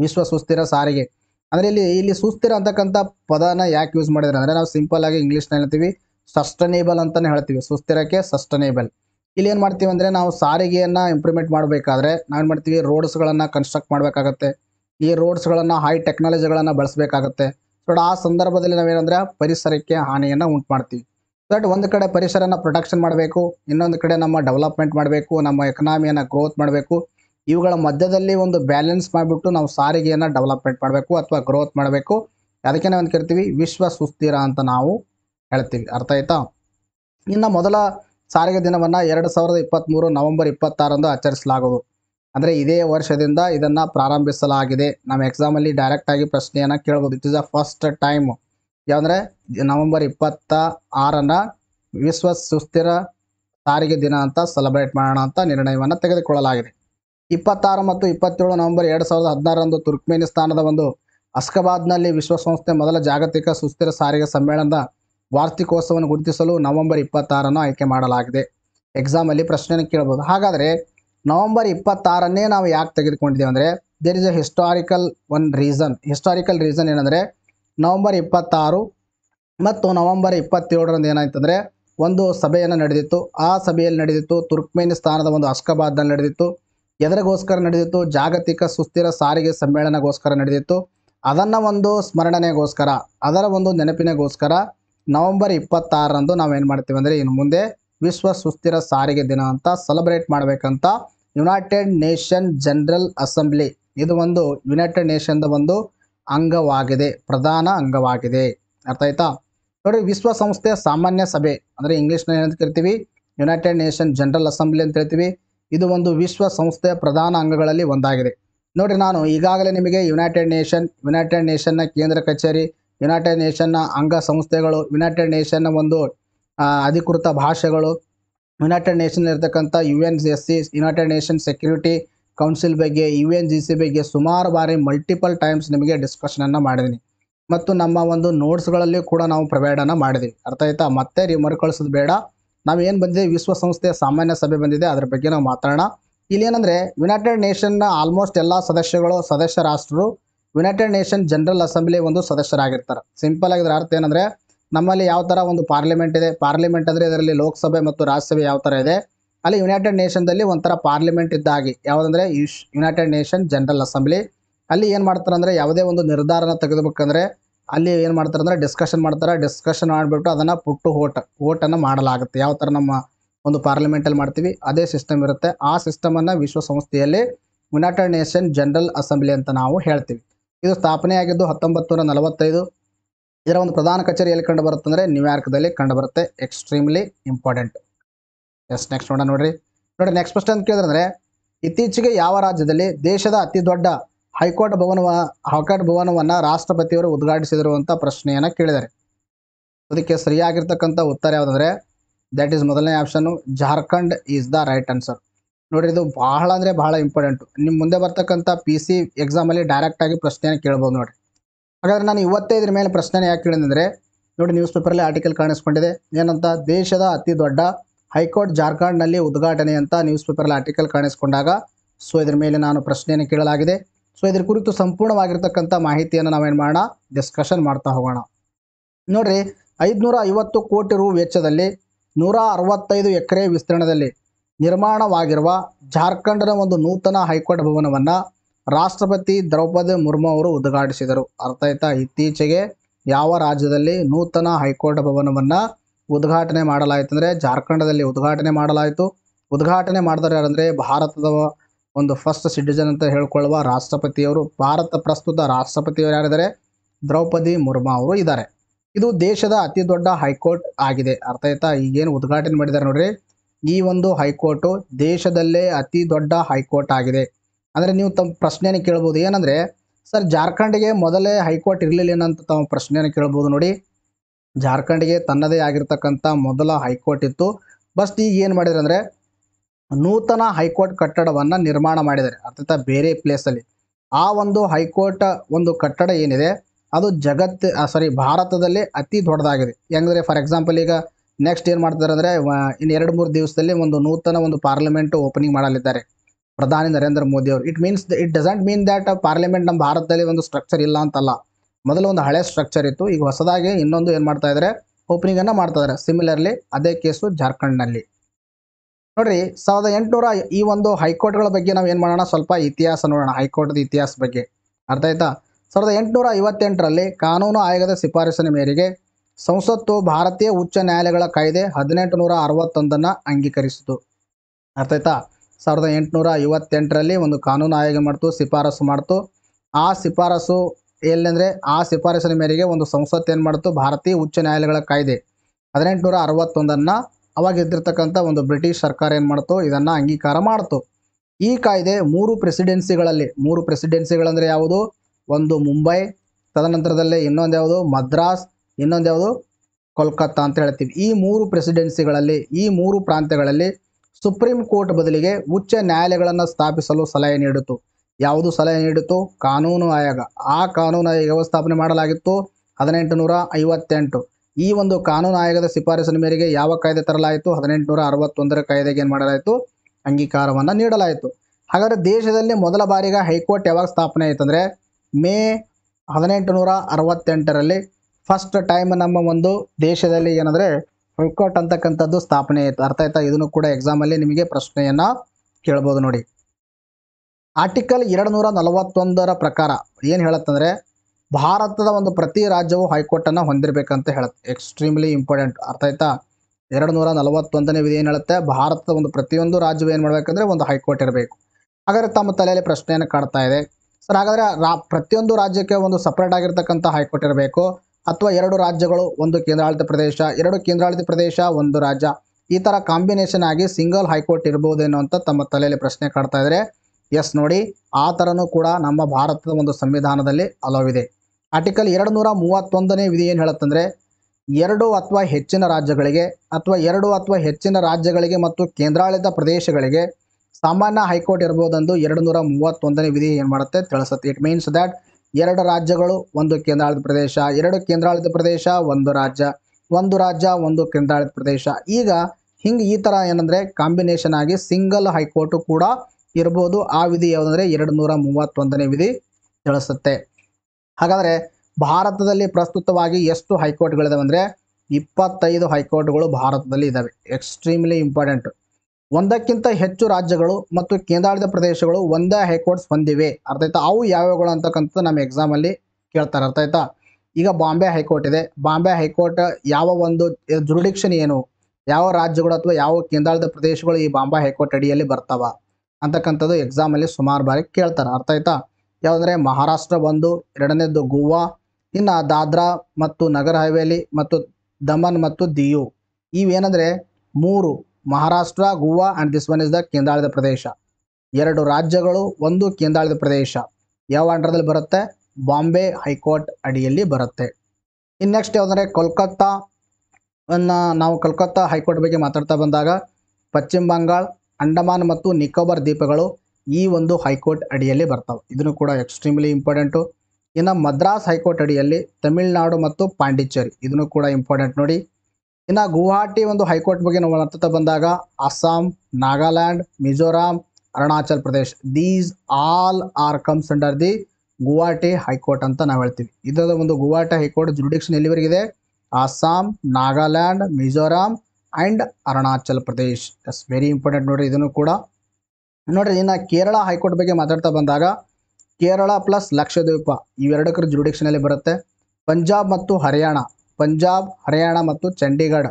ವಿಶ್ವ ಸುಸ್ಥಿರ ಸಾರಿಗೆ ಅಂದರೆ ಇಲ್ಲಿ ಇಲ್ಲಿ ಸುಸ್ಥಿರ ಅಂತಕ್ಕಂಥ ಪದನ ಯಾಕೆ ಯೂಸ್ ಮಾಡಿದ್ರೆ ಅಂದರೆ ನಾವು ಸಿಂಪಲ್ ಆಗಿ ಇಂಗ್ಲೀಷ್ನ ಹೇಳ್ತೀವಿ ಸಸ್ಟನೇಬಲ್ ಅಂತಲೇ ಹೇಳ್ತೀವಿ ಸುಸ್ಥಿರಕ್ಕೆ ಸಸ್ಟನೇಬಲ್ ಇಲ್ಲಿ ಏನು ಮಾಡ್ತೀವಿ ಅಂದರೆ ನಾವು ಸಾರಿಗೆಯನ್ನು ಇಂಪ್ರೂವ್ಮೆಂಟ್ ಮಾಡಬೇಕಾದ್ರೆ ನಾವೇನು ಮಾಡ್ತೀವಿ ರೋಡ್ಸ್ಗಳನ್ನು ಕನ್ಸ್ಟ್ರಕ್ಟ್ ಮಾಡಬೇಕಾಗತ್ತೆ ಈ ರೋಡ್ಸ್ಗಳನ್ನು ಹೈ ಟೆಕ್ನಾಲಜಿಗಳನ್ನು ಬಳಸಬೇಕಾಗತ್ತೆ ಬಟ್ ಆ ಸಂದರ್ಭದಲ್ಲಿ ನಾವೇನಂದ್ರೆ ಪರಿಸರಕ್ಕೆ ಹಾನಿಯನ್ನು ಉಂಟು ಮಾಡ್ತೀವಿ ದಟ್ ಒಂದು ಕಡೆ ಪರಿಸರನ ಪ್ರೊಟೆಕ್ಷನ್ ಮಾಡಬೇಕು ಇನ್ನೊಂದು ಕಡೆ ನಮ್ಮ ಡೆವಲಪ್ಮೆಂಟ್ ಮಾಡಬೇಕು ನಮ್ಮ ಎಕನಾಮಿಯನ್ನು ಗ್ರೋತ್ ಮಾಡಬೇಕು ಇವುಗಳ ಮಧ್ಯದಲ್ಲಿ ಒಂದು ಬ್ಯಾಲೆನ್ಸ್ ಮಾಡಿಬಿಟ್ಟು ನಾವು ಸಾರಿಗೆಯನ್ನು ಡೆವಲಪ್ಮೆಂಟ್ ಮಾಡಬೇಕು ಅಥವಾ ಗ್ರೋತ್ ಮಾಡಬೇಕು ಅದಕ್ಕೆ ನಾವು ಕರಿತೀವಿ ವಿಶ್ವ ಸುಸ್ಥಿರ ಅಂತ ನಾವು ಹೇಳ್ತೀವಿ ಅರ್ಥ ಆಯ್ತಾ ಇನ್ನು ಮೊದಲ ಸಾರಿಗೆ ದಿನವನ್ನು ಎರಡು ಸಾವಿರದ ಇಪ್ಪತ್ತ್ಮೂರು ನವೆಂಬರ್ ಇಪ್ಪತ್ತಾರಂದು ಆಚರಿಸಲಾಗುವುದು ಅಂದರೆ ಇದೇ ವರ್ಷದಿಂದ ಇದನ್ನು ಪ್ರಾರಂಭಿಸಲಾಗಿದೆ ನಮ್ಮ ಎಕ್ಸಾಮಲ್ಲಿ ಡೈರೆಕ್ಟಾಗಿ ಪ್ರಶ್ನೆಯನ್ನು ಕೇಳ್ಬೋದು it is a first time ಯಾವಂದರೆ ನವೆಂಬರ್ ಇಪ್ಪತ್ತ ಆರನ್ನು ವಿಶ್ವ ಸುಸ್ಥಿರ ಸಾರಿಗೆ ದಿನ ಅಂತ ಸೆಲೆಬ್ರೇಟ್ ಮಾಡೋಣ ಅಂತ ನಿರ್ಣಯವನ್ನು ತೆಗೆದುಕೊಳ್ಳಲಾಗಿದೆ ಇಪ್ಪತ್ತಾರು ಮತ್ತು ಇಪ್ಪತ್ತೇಳು ನವೆಂಬರ್ ಎರಡು ಸಾವಿರದ ಹದಿನಾರರಂದು ತುರ್ಕ್ಮೇನಿಸ್ತಾನದ ಒಂದು ಅಸ್ಕಬಾದ್ನಲ್ಲಿ ವಿಶ್ವಸಂಸ್ಥೆ ಮೊದಲ ಜಾಗತಿಕ ಸುಸ್ಥಿರ ಸಾರಿಗೆ ಸಮ್ಮೇಳನದ ವಾರ್ಷಿಕೋತ್ಸವವನ್ನು ಗುರುತಿಸಲು ನವೆಂಬರ್ ಇಪ್ಪತ್ತಾರನ್ನು ಆಯ್ಕೆ ಮಾಡಲಾಗಿದೆ ಎಕ್ಸಾಮಲ್ಲಿ ಪ್ರಶ್ನೆಯನ್ನು ಕೇಳ್ಬೋದು ಹಾಗಾದರೆ ನವಂಬರ್ ಇಪ್ಪತ್ತಾರನ್ನೇ ನಾವು ಯಾಕೆ ತೆಗೆದುಕೊಂಡಿದ್ದೇವೆ ಅಂದರೆ there is a historical one reason historical reason ಏನಂದರೆ ನವಂಬರ್ ಇಪ್ಪತ್ತಾರು ಮತ್ತು ನವಂಬರ್ ಇಪ್ಪತ್ತೇಳರಂದು ಏನಾಯ್ತಂದರೆ ಒಂದು ಸಭೆಯನ್ನು ನಡೆದಿತ್ತು ಆ ಸಭೆಯಲ್ಲಿ ನಡೆದಿತ್ತು ತುರ್ಕ್ಮೇನಿಸ್ತಾನದ ಒಂದು ಅಸ್ಕಬಾದ್ನಲ್ಲಿ ನಡೆದಿತ್ತು ಎದರಿಗೋಸ್ಕರ ನಡೆದಿತ್ತು ಜಾಗತಿಕ ಸುಸ್ಥಿರ ಸಾರಿಗೆ ಸಮ್ಮೇಳನಗೋಸ್ಕರ ನಡೆದಿತ್ತು ಅದನ್ನು ಒಂದು ಸ್ಮರಣೆಗೋಸ್ಕರ ಅದರ ಒಂದು ನೆನಪಿನಗೋಸ್ಕರ ನವಂಬರ್ ಇಪ್ಪತ್ತಾರರಂದು ನಾವೇನು ಮಾಡ್ತೀವಿ ಅಂದರೆ ಇನ್ನು ಮುಂದೆ ವಿಶ್ವ ಸುಸ್ಥಿರ ಸಾರಿಗೆ ದಿನ ಅಂತ ಸೆಲೆಬ್ರೇಟ್ ಮಾಡಬೇಕಂತ ಯುನೈಟೆಡ್ ನೇಷನ್ ಜನರಲ್ ಅಸೆಂಬ್ಲಿ ಇದು ಒಂದು ಯುನೈಟೆಡ್ ನೇಷನ್ದ ಒಂದು ಅಂಗವಾಗಿದೆ ಪ್ರಧಾನ ಅಂಗವಾಗಿದೆ ಅರ್ಥ ಆಯ್ತಾ ನೋಡಿ ವಿಶ್ವಸಂಸ್ಥೆಯ ಸಾಮಾನ್ಯ ಸಭೆ ಅಂದರೆ ಇಂಗ್ಲೀಷ್ನ ಏನಂತ ಕರಿತೀವಿ ಯುನೈಟೆಡ್ ನೇಷನ್ ಜನರಲ್ ಅಸೆಂಬ್ಲಿ ಅಂತ ಹೇಳ್ತೀವಿ ಇದು ಒಂದು ವಿಶ್ವಸಂಸ್ಥೆಯ ಪ್ರಧಾನ ಅಂಗಗಳಲ್ಲಿ ಒಂದಾಗಿದೆ ನೋಡಿ ನಾನು ಈಗಾಗಲೇ ನಿಮಗೆ ಯುನೈಟೆಡ್ ನೇಷನ್ ಯುನೈಟೆಡ್ ನೇಷನ್ನ ಕೇಂದ್ರ ಕಚೇರಿ ಯುನೈಟೆಡ್ ನೇಷನ್ನ ಅಂಗ ಸಂಸ್ಥೆಗಳು ಯುನೈಟೆಡ್ ನೇಷನ್ನ ಒಂದು ಅಧಿಕೃತ ಭಾಷೆಗಳು ಯುನೈಟೆಡ್ ನೇಷನ್ ಇರ್ತಕ್ಕಂಥ U N S C United Nation security council ಬಗ್ಗೆ ಯು ಎನ್ ಜಿ ಸಿ ಬಗ್ಗೆ ಸುಮಾರು ಬಾರಿ ಮಲ್ಟಿಪಲ್ ಟೈಮ್ಸ್ ನಿಮಗೆ ಡಿಸ್ಕಷನನ್ನು ಮಾಡಿದ್ದೀನಿ ಮತ್ತು ನಮ್ಮ ಒಂದು ನೋಟ್ಸ್ಗಳಲ್ಲಿ ಕೂಡ ನಾವು ಪ್ರೊವೈಡನ್ನು ಮಾಡಿದ್ವಿ ಅರ್ಥ ಆಯ್ತಾ ಮತ್ತೆ ನೀವು ಮರುಕಳಿಸೋದು ಬೇಡ ನಾವು ಏನು ಬಂದಿದೆ ವಿಶ್ವಸಂಸ್ಥೆಯ ಸಾಮಾನ್ಯ ಸಭೆ ಬಂದಿದೆ ಅದ್ರ ಬಗ್ಗೆ ನಾವು ಮಾತಾಡೋಣ ಏನಂದ್ರೆ ಯುನೈಟೆಡ್ ನೇಷನ್ನ ಆಲ್ಮೋಸ್ಟ್ ಎಲ್ಲ ಸದಸ್ಯಗಳು ಸದಸ್ಯ ರಾಷ್ಟ್ರರು ಯುನೈಟೆಡ್ ನೇಷನ್ ಜನರಲ್ ಅಸೆಂಬ್ಲಿ ಒಂದು ಸದಸ್ಯರಾಗಿರ್ತಾರೆ ಸಿಂಪಲ್ ಆಗಿದ್ರೆ ಅರ್ಥ ಏನಂದರೆ ನಮ್ಮಲ್ಲಿ ಯಾವ ಥರ ಒಂದು ಪಾರ್ಲಿಮೆಂಟ್ ಇದೆ ಪಾರ್ಲಿಮೆಂಟ್ ಅಂದರೆ ಇದರಲ್ಲಿ ಲೋಕಸಭೆ ಮತ್ತು ರಾಜ್ಯಸಭೆ ಯಾವ ಥರ ಇದೆ ಅಲ್ಲಿ ಯುನೈಟೆಡ್ ನೇಷನ್ದಲ್ಲಿ ಒಂಥರ ಪಾರ್ಲಿಮೆಂಟ್ ಇದ್ದಾಗಿ ಯಾವುದಂದ್ರೆ ಯಾವುದಂದರೆ ಯುಶ್ ಯುನೈಟೆಡ್ ನೇಷನ್ ಜನರಲ್ ಅಸೆಂಬ್ಲಿ ಅಲ್ಲಿ ಏನು ಮಾಡ್ತಾರೆ ಅಂದರೆ ಯಾವುದೇ ಒಂದು ನಿರ್ಧಾರನ ತೆಗೆದುಬೇಕಂದ್ರೆ ಅಲ್ಲಿ ಏನು ಮಾಡ್ತಾರೆ ಅಂದರೆ ಡಿಸ್ಕಷನ್ ಮಾಡ್ತಾರೆ ಡಿಸ್ಕಷನ್ ಮಾಡಿಬಿಟ್ಟು ಅದನ್ನು ಪುಟ್ಟು ಓಟ್ ಓಟನ್ನು ಮಾಡಲಾಗುತ್ತೆ ಯಾವ ಥರ ನಮ್ಮ ಒಂದು ಪಾರ್ಲಿಮೆಂಟಲ್ಲಿ ಮಾಡ್ತೀವಿ ಅದೇ ಸಿಸ್ಟಮ್ ಇರುತ್ತೆ ಆ ಸಿಸ್ಟಮನ್ನು ವಿಶ್ವಸಂಸ್ಥೆಯಲ್ಲಿ ಯುನೈಟೆಡ್ ನೇಷನ್ ಜನರಲ್ ಅಸೆಂಬ್ಲಿ ಅಂತ ನಾವು ಹೇಳ್ತೀವಿ ಇದು ಸ್ಥಾಪನೆಯಾಗಿದ್ದು ಹತ್ತೊಂಬತ್ತು ನೂರ ನಲವತ್ತೈದು ಇದರ ಒಂದು ಪ್ರಧಾನ ಕಚೇರಿ ಎಲ್ಲಿ ಕಂಡು ಅಂದ್ರೆ ನ್ಯೂಯಾರ್ಕ್ದಲ್ಲಿ ಕಂಡು ಬರುತ್ತೆ ಎಕ್ಸ್ಟ್ರೀಮ್ಲಿ ಇಂಪಾರ್ಟೆಂಟ್ ಎಸ್ ನೆಕ್ಸ್ಟ್ ನೋಡೋಣ ನೋಡ್ರಿ ನೋಡಿ ನೆಕ್ಸ್ಟ್ ಪ್ರಶ್ನೆ ಅಂತ ಕೇಳಿದ್ರೆ ಇತ್ತೀಚೆಗೆ ಯಾವ ರಾಜ್ಯದಲ್ಲಿ ದೇಶದ ಅತಿ ದೊಡ್ಡ ಹೈಕೋರ್ಟ್ ಭವನ ಹೈಕೋರ್ಟ್ ಭವನವನ್ನು ರಾಷ್ಟ್ರಪತಿಯವರು ಉದ್ಘಾಟಿಸಿದರು ಅಂತ ಪ್ರಶ್ನೆಯನ್ನು ಕೇಳಿದ್ದಾರೆ ಅದಕ್ಕೆ ಸರಿಯಾಗಿರ್ತಕ್ಕಂಥ ಉತ್ತರ ಯಾವುದಂದರೆ ದ್ಯಾಟ್ ಈಸ್ ಮೊದಲನೇ option Jharkhand is the right answer ನೋಡಿ ಇದು ಬಹಳ ಅಂದರೆ ಬಹಳ ಇಂಪಾರ್ಟೆಂಟು ನಿಮ್ಮ ಮುಂದೆ ಬರ್ತಕ್ಕಂಥ ಪಿ ಸಿ ಎಕ್ಸಾಮಲ್ಲಿ ಡೈರೆಕ್ಟಾಗಿ ಪ್ರಶ್ನೆಯನ್ನು ಕೇಳ್ಬೋದು ನೋಡಿ ಹಾಗಾದ್ರೆ ನಾನು ಇವತ್ತೈದರ ಮೇಲೆ ಪ್ರಶ್ನೆ ಯಾಕೆ ಕೇಳಿದ್ರೆ ನೋಡಿ ನ್ಯೂಸ್ ಪೇಪರಲ್ಲಿ ಆರ್ಟಿಕಲ್ ಕಾಣಿಸ್ಕೊಂಡಿದೆ ಏನಂತ ದೇಶದ ಅತಿ ದೊಡ್ಡ ಹೈಕೋರ್ಟ್ ಜಾರ್ಖಂಡ್ನಲ್ಲಿ ಉದ್ಘಾಟನೆ ಅಂತ ನ್ಯೂಸ್ ಪೇಪರಲ್ಲಿ ಆರ್ಟಿಕಲ್ ಕಾಣಿಸ್ಕೊಂಡಾಗ ಸೊ ಇದ್ರ ಮೇಲೆ ನಾನು ಪ್ರಶ್ನೆಯನ್ನು ಕೇಳಲಾಗಿದೆ ಸೊ ಇದ್ರ ಕುರಿತು ಸಂಪೂರ್ಣವಾಗಿರ್ತಕ್ಕಂಥ ಮಾಹಿತಿಯನ್ನು ನಾವೇನು ಮಾಡೋಣ ಡಿಸ್ಕಷನ್ ಮಾಡ್ತಾ ಹೋಗೋಣ ನೋಡ್ರಿ ಐದುನೂರ ಐವತ್ತು ಕೋಟಿ ರು ವೆಚ್ಚದಲ್ಲಿ ನೂರ ಅರವತ್ತೈದು ಎಕರೆ ವಿಸ್ತೀರ್ಣದಲ್ಲಿ ನಿರ್ಮಾಣವಾಗಿರುವ ಜಾರ್ಖಂಡ್ನ ಒಂದು ನೂತನ ಹೈಕೋರ್ಟ್ ಭವನವನ್ನು ರಾಷ್ಟ್ರಪತಿ ದ್ರೌಪದಿ ಮುರ್ಮು ಅವರು ಉದ್ಘಾಟಿಸಿದರು ಅರ್ಥ ಆಯ್ತಾ ಇತ್ತೀಚೆಗೆ ಯಾವ ರಾಜ್ಯದಲ್ಲಿ ನೂತನ ಹೈಕೋರ್ಟ್ ಭವನವನ್ನು ಉದ್ಘಾಟನೆ ಮಾಡಲಾಯಿತು ಅಂದರೆ ಜಾರ್ಖಂಡದಲ್ಲಿ ಉದ್ಘಾಟನೆ ಮಾಡಲಾಯಿತು ಉದ್ಘಾಟನೆ ಯಾರು ಯಾರಂದರೆ ಭಾರತದ ಒಂದು ಫಸ್ಟ್ ಸಿಟಿಜನ್ ಅಂತ ಹೇಳ್ಕೊಳ್ಳುವ ರಾಷ್ಟ್ರಪತಿಯವರು ಭಾರತ ಪ್ರಸ್ತುತ ರಾಷ್ಟ್ರಪತಿಯವರು ಯಾರಿದ್ದಾರೆ ದ್ರೌಪದಿ ಮುರ್ಮು ಅವರು ಇದ್ದಾರೆ ಇದು ದೇಶದ ಅತಿ ದೊಡ್ಡ ಹೈಕೋರ್ಟ್ ಆಗಿದೆ ಅರ್ಥ ಆಯ್ತಾ ಈಗೇನು ಉದ್ಘಾಟನೆ ಮಾಡಿದ್ದಾರೆ ನೋಡ್ರಿ ಈ ಒಂದು ಹೈಕೋರ್ಟು ದೇಶದಲ್ಲೇ ಅತಿ ದೊಡ್ಡ ಹೈಕೋರ್ಟ್ ಆಗಿದೆ ಅಂದರೆ ನೀವು ತಮ್ಮ ಪ್ರಶ್ನೆಯನ್ನು ಕೇಳ್ಬೋದು ಏನಂದರೆ ಸರ್ ಜಾರ್ಖಂಡಿಗೆ ಮೊದಲೇ ಹೈಕೋರ್ಟ್ ಇರಲಿಲ್ಲ ಏನಂತ ತಮ್ಮ ಪ್ರಶ್ನೆಯನ್ನು ಕೇಳ್ಬೋದು ನೋಡಿ ಜಾರ್ಖಂಡಿಗೆ ತನ್ನದೇ ಆಗಿರ್ತಕ್ಕಂಥ ಮೊದಲ ಹೈಕೋರ್ಟ್ ಇತ್ತು ಬಸ್ಟ್ ಈಗ ಏನು ಮಾಡಿದ್ರೆ ಅಂದರೆ ನೂತನ ಹೈಕೋರ್ಟ್ ಕಟ್ಟಡವನ್ನು ನಿರ್ಮಾಣ ಮಾಡಿದ್ದಾರೆ ಅತ್ಯಂತ ಬೇರೆ ಪ್ಲೇಸಲ್ಲಿ ಆ ಒಂದು ಹೈಕೋರ್ಟ್ ಒಂದು ಕಟ್ಟಡ ಏನಿದೆ ಅದು ಜಗತ್ ಸಾರಿ ಭಾರತದಲ್ಲಿ ಅತಿ ದೊಡ್ಡದಾಗಿದೆ ಹೆಂಗಂದರೆ ಫಾರ್ ಎಕ್ಸಾಂಪಲ್ ಈಗ ನೆಕ್ಸ್ಟ್ ಏನು ಮಾಡ್ತಾರೆ ಅಂದರೆ ಇನ್ನು ಎರಡು ಮೂರು ದಿವಸದಲ್ಲಿ ಒಂದು ನೂತನ ಒಂದು ಪಾರ್ಲಿಮೆಂಟು ಓಪನಿಂಗ್ ಮಾಡಲಿದ್ದಾರೆ ಪ್ರಧಾನಿ ನರೇಂದ್ರ ಮೋದಿ ಅವರು it means it doesn't mean that parliament ನಮ್ಮ ಭಾರತದಲ್ಲಿ ಒಂದು ಸ್ಟ್ರಕ್ಚರ್ ಇಲ್ಲ ಅಂತಲ್ಲ ಮೊದಲು ಒಂದು ಹಳೆ ಸ್ಟ್ರಕ್ಚರ್ ಇತ್ತು ಈಗ ಹೊಸದಾಗಿ ಇನ್ನೊಂದು ಏನು ಮಾಡ್ತಾ ಇದ್ದಾರೆ ಓಪನಿಂಗನ್ನು ಮಾಡ್ತಾ ಇದ್ದಾರೆ ಸಿಮಿಲರ್ಲಿ ಅದೇ ಕೇಸು ಜಾರ್ಖಂಡ್ನಲ್ಲಿ ನೋಡ್ರಿ ಸಾವಿರದ ಎಂಟುನೂರ ಈ ಒಂದು ಹೈಕೋರ್ಟ್ಗಳ ಬಗ್ಗೆ ನಾವು ಏನು ಮಾಡೋಣ ಸ್ವಲ್ಪ ಇತಿಹಾಸ ನೋಡೋಣ ಹೈಕೋರ್ಟ್ದ ಇತಿಹಾಸ ಬಗ್ಗೆ ಅರ್ಥ ಆಯ್ತಾ ಸಾವಿರದ ಎಂಟುನೂರ ಐವತ್ತೆಂಟರಲ್ಲಿ ಕಾನೂನು ಆಯೋಗದ ಶಿಫಾರಸಿನ ಮೇರೆಗೆ ಸಂಸತ್ತು ಭಾರತೀಯ ಉಚ್ಚ ನ್ಯಾಯಾಲಯಗಳ ಕಾಯ್ದೆ ಹದಿನೆಂಟು ನೂರ ಅರವತ್ತೊಂದನ್ನು ಅಂಗೀಕರಿಸಿತು ಅರ್ಥ ಆಯ್ತಾ ಸಾವಿರದ ಎಂಟುನೂರ ಐವತ್ತೆಂಟರಲ್ಲಿ ಒಂದು ಕಾನೂನು ಆಯೋಗ ಮಾಡ್ತು ಶಿಫಾರಸು ಮಾಡ್ತು ಆ ಶಿಫಾರಸು ಎಲ್ಲೆಂದರೆ ಆ ಶಿಫಾರಸಿನ ಮೇರೆಗೆ ಒಂದು ಸಂಸತ್ತು ಏನು ಮಾಡ್ತು ಭಾರತೀಯ ಉಚ್ಚ ನ್ಯಾಯಾಲಯಗಳ ಕಾಯ್ದೆ ಹದಿನೆಂಟುನೂರ ಅರವತ್ತೊಂದನ್ನು ಅವಾಗ ಎದ್ದಿರ್ತಕ್ಕಂಥ ಒಂದು ಬ್ರಿಟಿಷ್ ಸರ್ಕಾರ ಏನು ಮಾಡ್ತು ಇದನ್ನು ಅಂಗೀಕಾರ ಮಾಡ್ತು ಈ ಕಾಯ್ದೆ ಮೂರು ಪ್ರೆಸಿಡೆನ್ಸಿಗಳಲ್ಲಿ ಮೂರು ಪ್ರೆಸಿಡೆನ್ಸಿಗಳಂದರೆ ಯಾವುದು ಒಂದು ಮುಂಬೈ ತದನಂತರದಲ್ಲೇ ಇನ್ನೊಂದು ಯಾವುದು ಮದ್ರಾಸ್ ಇನ್ನೊಂದು ಯಾವುದು ಕೋಲ್ಕತ್ತಾ ಅಂತ ಹೇಳ್ತೀವಿ ಈ ಮೂರು ಪ್ರೆಸಿಡೆನ್ಸಿಗಳಲ್ಲಿ ಈ ಮೂರು ಪ್ರಾಂತ್ಯಗಳಲ್ಲಿ ಸುಪ್ರೀಂ ಕೋರ್ಟ್ ಬದಲಿಗೆ ಉಚ್ಚ ನ್ಯಾಯಾಲಯಗಳನ್ನು ಸ್ಥಾಪಿಸಲು ಸಲಹೆ ನೀಡಿತು ಯಾವುದು ಸಲಹೆ ನೀಡಿತು ಕಾನೂನು ಆಯೋಗ ಆ ಕಾನೂನು ಆಯೋಗ ವ್ಯವಸ್ಥಾಪನೆ ಮಾಡಲಾಗಿತ್ತು ಹದಿನೆಂಟು ಐವತ್ತೆಂಟು ಈ ಒಂದು ಕಾನೂನು ಆಯೋಗದ ಶಿಫಾರಸಿನ ಮೇರೆಗೆ ಯಾವ ಕಾಯ್ದೆ ತರಲಾಯಿತು ಹದಿನೆಂಟುನೂರ ಅರವತ್ತೊಂದರ ಕಾಯ್ದೆಗೆ ಏನು ಮಾಡಲಾಯಿತು ಅಂಗೀಕಾರವನ್ನು ನೀಡಲಾಯಿತು ಹಾಗಾದರೆ ದೇಶದಲ್ಲಿ ಮೊದಲ ಬಾರಿಗೆ ಹೈಕೋರ್ಟ್ ಯಾವಾಗ ಸ್ಥಾಪನೆ ಅಂದರೆ ಮೇ ಹದಿನೆಂಟು ನೂರ ಅರವತ್ತೆಂಟರಲ್ಲಿ ಫಸ್ಟ್ ಟೈಮ್ ನಮ್ಮ ಒಂದು ದೇಶದಲ್ಲಿ ಏನಂದರೆ ಹೈಕೋರ್ಟ್ ಅಂತಕ್ಕಂಥದ್ದು ಸ್ಥಾಪನೆ ಆಯಿತು ಅರ್ಥ ಆಯ್ತಾ ಇದನ್ನು ಕೂಡ ಎಕ್ಸಾಮಲ್ಲಿ ನಿಮಗೆ ಪ್ರಶ್ನೆಯನ್ನು ಕೇಳ್ಬೋದು ನೋಡಿ ಆರ್ಟಿಕಲ್ ಎರಡು ನೂರ ನಲವತ್ತೊಂದರ ಪ್ರಕಾರ ಏನು ಹೇಳುತ್ತಂದರೆ ಭಾರತದ ಒಂದು ಪ್ರತಿ ರಾಜ್ಯವು ಹೈಕೋರ್ಟನ್ನು ಹೊಂದಿರಬೇಕಂತ ಹೇಳುತ್ತೆ ಎಕ್ಸ್ಟ್ರೀಮ್ಲಿ ಇಂಪಾರ್ಟೆಂಟ್ ಅರ್ಥ ಆಯ್ತಾ ಎರಡು ನೂರ ನಲವತ್ತೊಂದನೇ ವಿಧಿ ಏನು ಹೇಳುತ್ತೆ ಭಾರತದ ಒಂದು ಪ್ರತಿಯೊಂದು ರಾಜ್ಯವು ಏನು ಮಾಡಬೇಕಂದ್ರೆ ಒಂದು ಹೈಕೋರ್ಟ್ ಇರಬೇಕು ಹಾಗಾದರೆ ತಮ್ಮ ತಲೆಯಲ್ಲಿ ಪ್ರಶ್ನೆಯನ್ನು ಕಾಡ್ತಾ ಇದೆ ಸರ್ ಹಾಗಾದರೆ ಪ್ರತಿಯೊಂದು ರಾಜ್ಯಕ್ಕೆ ಒಂದು ಸಪ್ರೇಟ್ ಆಗಿರ್ತಕ್ಕಂಥ ಹೈಕೋರ್ಟ್ ಇರಬೇಕು ಅಥವಾ ಎರಡು ರಾಜ್ಯಗಳು ಒಂದು ಕೇಂದ್ರಾಡಳಿತ ಪ್ರದೇಶ ಎರಡು ಕೇಂದ್ರಾಡಳಿತ ಪ್ರದೇಶ ಒಂದು ರಾಜ್ಯ ಈ ಥರ ಕಾಂಬಿನೇಷನ್ ಆಗಿ ಸಿಂಗಲ್ ಹೈಕೋರ್ಟ್ ಇರ್ಬೋದೇನೋ ಅಂತ ತಮ್ಮ ತಲೆಯಲ್ಲಿ ಪ್ರಶ್ನೆ ಕಾಡ್ತಾ ಇದ್ದಾರೆ ಎಸ್ ನೋಡಿ ಆ ಥರನೂ ಕೂಡ ನಮ್ಮ ಭಾರತದ ಒಂದು ಸಂವಿಧಾನದಲ್ಲಿ ಅಲವಿದೆ ಆರ್ಟಿಕಲ್ ಎರಡು ನೂರ ಮೂವತ್ತೊಂದನೇ ವಿಧಿ ಏನು ಹೇಳುತ್ತಂದರೆ ಎರಡು ಅಥವಾ ಹೆಚ್ಚಿನ ರಾಜ್ಯಗಳಿಗೆ ಅಥವಾ ಎರಡು ಅಥವಾ ಹೆಚ್ಚಿನ ರಾಜ್ಯಗಳಿಗೆ ಮತ್ತು ಕೇಂದ್ರಾಡಳಿತ ಪ್ರದೇಶಗಳಿಗೆ ಸಾಮಾನ್ಯ ಹೈಕೋರ್ಟ್ ಇರ್ಬೋದೆಂದು ಎರಡು ನೂರ ಮೂವತ್ತೊಂದನೇ ವಿಧಿ ಏನು ಮಾಡುತ್ತೆ ತಿಳಿಸುತ್ತೆ ಇಟ್ ಮೀನ್ಸ್ ದ್ಯಾಟ್ ಎರಡು ರಾಜ್ಯಗಳು ಒಂದು ಕೇಂದ್ರಾಡಳಿತ ಪ್ರದೇಶ ಎರಡು ಕೇಂದ್ರಾಡಳಿತ ಪ್ರದೇಶ ಒಂದು ರಾಜ್ಯ ಒಂದು ರಾಜ್ಯ ಒಂದು ಕೇಂದ್ರಾಡಳಿತ ಪ್ರದೇಶ ಈಗ ಹಿಂಗೆ ಈ ಥರ ಏನಂದರೆ ಕಾಂಬಿನೇಷನ್ ಆಗಿ ಸಿಂಗಲ್ ಹೈಕೋರ್ಟು ಕೂಡ ಇರ್ಬೋದು ಆ ವಿಧಿ ಯಾವುದಂದ್ರೆ ಎರಡು ನೂರ ಮೂವತ್ತೊಂದನೇ ವಿಧಿ ತಿಳಿಸುತ್ತೆ ಹಾಗಾದರೆ ಭಾರತದಲ್ಲಿ ಪ್ರಸ್ತುತವಾಗಿ ಎಷ್ಟು ಹೈಕೋರ್ಟ್ಗಳಿದಾವೆ ಅಂದರೆ ಇಪ್ಪತ್ತೈದು ಹೈಕೋರ್ಟ್ಗಳು ಭಾರತದಲ್ಲಿ ಇದ್ದಾವೆ ಎಕ್ಸ್ಟ್ರೀಮ್ಲಿ ಇಂಪಾರ್ಟೆಂಟ್ ಒಂದಕ್ಕಿಂತ ಹೆಚ್ಚು ರಾಜ್ಯಗಳು ಮತ್ತು ಕೇಂದ್ರಾಡಳಿತ ಪ್ರದೇಶಗಳು ಒಂದೇ ಹೈಕೋರ್ಟ್ಸ್ ಹೊಂದಿವೆ ಅರ್ಥ ಆಯ್ತಾ ಅವು ಯಾವ್ಯಾವಗಳು ಅಂತಕ್ಕಂಥದ್ದು ನಮ್ಮ ಎಕ್ಸಾಮಲ್ಲಿ ಕೇಳ್ತಾರೆ ಅರ್ಥ ಆಯ್ತಾ ಈಗ ಬಾಂಬೆ ಹೈಕೋರ್ಟ್ ಇದೆ ಬಾಂಬೆ ಹೈಕೋರ್ಟ್ ಯಾವ ಒಂದು ಜುರುಡಿಕ್ಷನ್ ಏನು ಯಾವ ರಾಜ್ಯಗಳು ಅಥವಾ ಯಾವ ಕೇಂದ್ರಾಡಳಿತ ಪ್ರದೇಶಗಳು ಈ ಬಾಂಬೆ ಹೈಕೋರ್ಟ್ ಅಡಿಯಲ್ಲಿ ಬರ್ತಾವ ಅಂತಕ್ಕಂಥದ್ದು ಎಕ್ಸಾಮಲ್ಲಿ ಸುಮಾರು ಬಾರಿ ಕೇಳ್ತಾರೆ ಅರ್ಥ ಆಯ್ತಾ ಯಾವುದಂದರೆ ಮಹಾರಾಷ್ಟ್ರ ಒಂದು ಎರಡನೇದು ಗೋವಾ ಇನ್ನು ದಾದ್ರಾ ಮತ್ತು ನಗರ್ ಹವೇಲಿ ಮತ್ತು ದಮನ್ ಮತ್ತು ದಿಯು ಇವೇನೆಂದರೆ ಮೂರು Maharashtra Goa and this one is the ಕೇಂದ್ರಾಡಳಿತ ಪ್ರದೇಶ ಎರಡು ರಾಜ್ಯಗಳು ಒಂದು ಕೇಂದ್ರಾಡಳಿತ ಪ್ರದೇಶ ಯಾವ ಅಂಡರ್ದಲ್ಲಿ ಬರುತ್ತೆ ಬಾಂಬೆ ಹೈಕೋರ್ಟ್ ಅಡಿಯಲ್ಲಿ ಬರುತ್ತೆ ಇನ್ ನೆಕ್ಸ್ಟ್ ಯಾವುದಂದ್ರೆ ಕೋಲ್ಕತ್ತಾ ನಾವು ಕಲ್ಕತ್ತಾ ಹೈಕೋರ್ಟ್ ಬಗ್ಗೆ ಮಾತಾಡ್ತಾ ಬಂದಾಗ ಪಶ್ಚಿಮ ಬಂಗಾಳ ಅಂಡಮಾನ್ ಮತ್ತು ನಿಕೋಬಾರ್ ದ್ವೀಪಗಳು ಈ ಒಂದು ಹೈಕೋರ್ಟ್ ಅಡಿಯಲ್ಲಿ ಬರ್ತವೆ ಇದನ್ನು ಕೂಡ ಎಕ್ಸ್ಟ್ರೀಮ್ಲಿ ಇಂಪಾರ್ಟೆಂಟು ಇನ್ನು ಮದ್ರಾಸ್ ಹೈಕೋರ್ಟ್ ಅಡಿಯಲ್ಲಿ ತಮಿಳುನಾಡು ಮತ್ತು ಪಾಂಡಿಚೇರಿ ಇದನ್ನು ಕೂಡ ಇಂಪಾರ್ಟೆಂಟ್ ನೋಡಿ ಇನ್ನು ಗುವಾಹಟಿ ಒಂದು ಹೈಕೋರ್ಟ್ ಬಗ್ಗೆ ನಾವು ಅರ್ಥ ಬಂದಾಗ Assam Nagaland Mizoram Arunachal Pradesh these all are comes under the Guwahati high court ಅಂತ ನಾವು ಹೇಳ್ತೀವಿ ಇದರ ಒಂದು ಗುವಾಹಟಿ ಹೈಕೋರ್ಟ್ ಜುಡಿಕ್ಷನ್ ಎಲ್ಲಿವರೆಗಿದೆ Assam Nagaland Mizoram and Arunachal Pradesh is very important ನೋಡ್ರಿ ಇದನ್ನು ಕೂಡ ನೋಡ್ರಿ ಇನ್ನು ಕೇರಳ ಹೈಕೋರ್ಟ್ ಬಗ್ಗೆ ಮಾತಾಡ್ತಾ ಬಂದಾಗ ಕೇರಳ ಪ್ಲಸ್ ಲಕ್ಷದ್ವೀಪ ಇವೆರಡಕ್ಕರ ಅಲ್ಲಿ ಬರುತ್ತೆ ಪಂಜಾಬ್ ಮತ್ತು ಹರಿಯಾಣ ಪಂಜಾಬ್ ಹರಿಯಾಣ ಮತ್ತು ಚಂಡೀಗಢ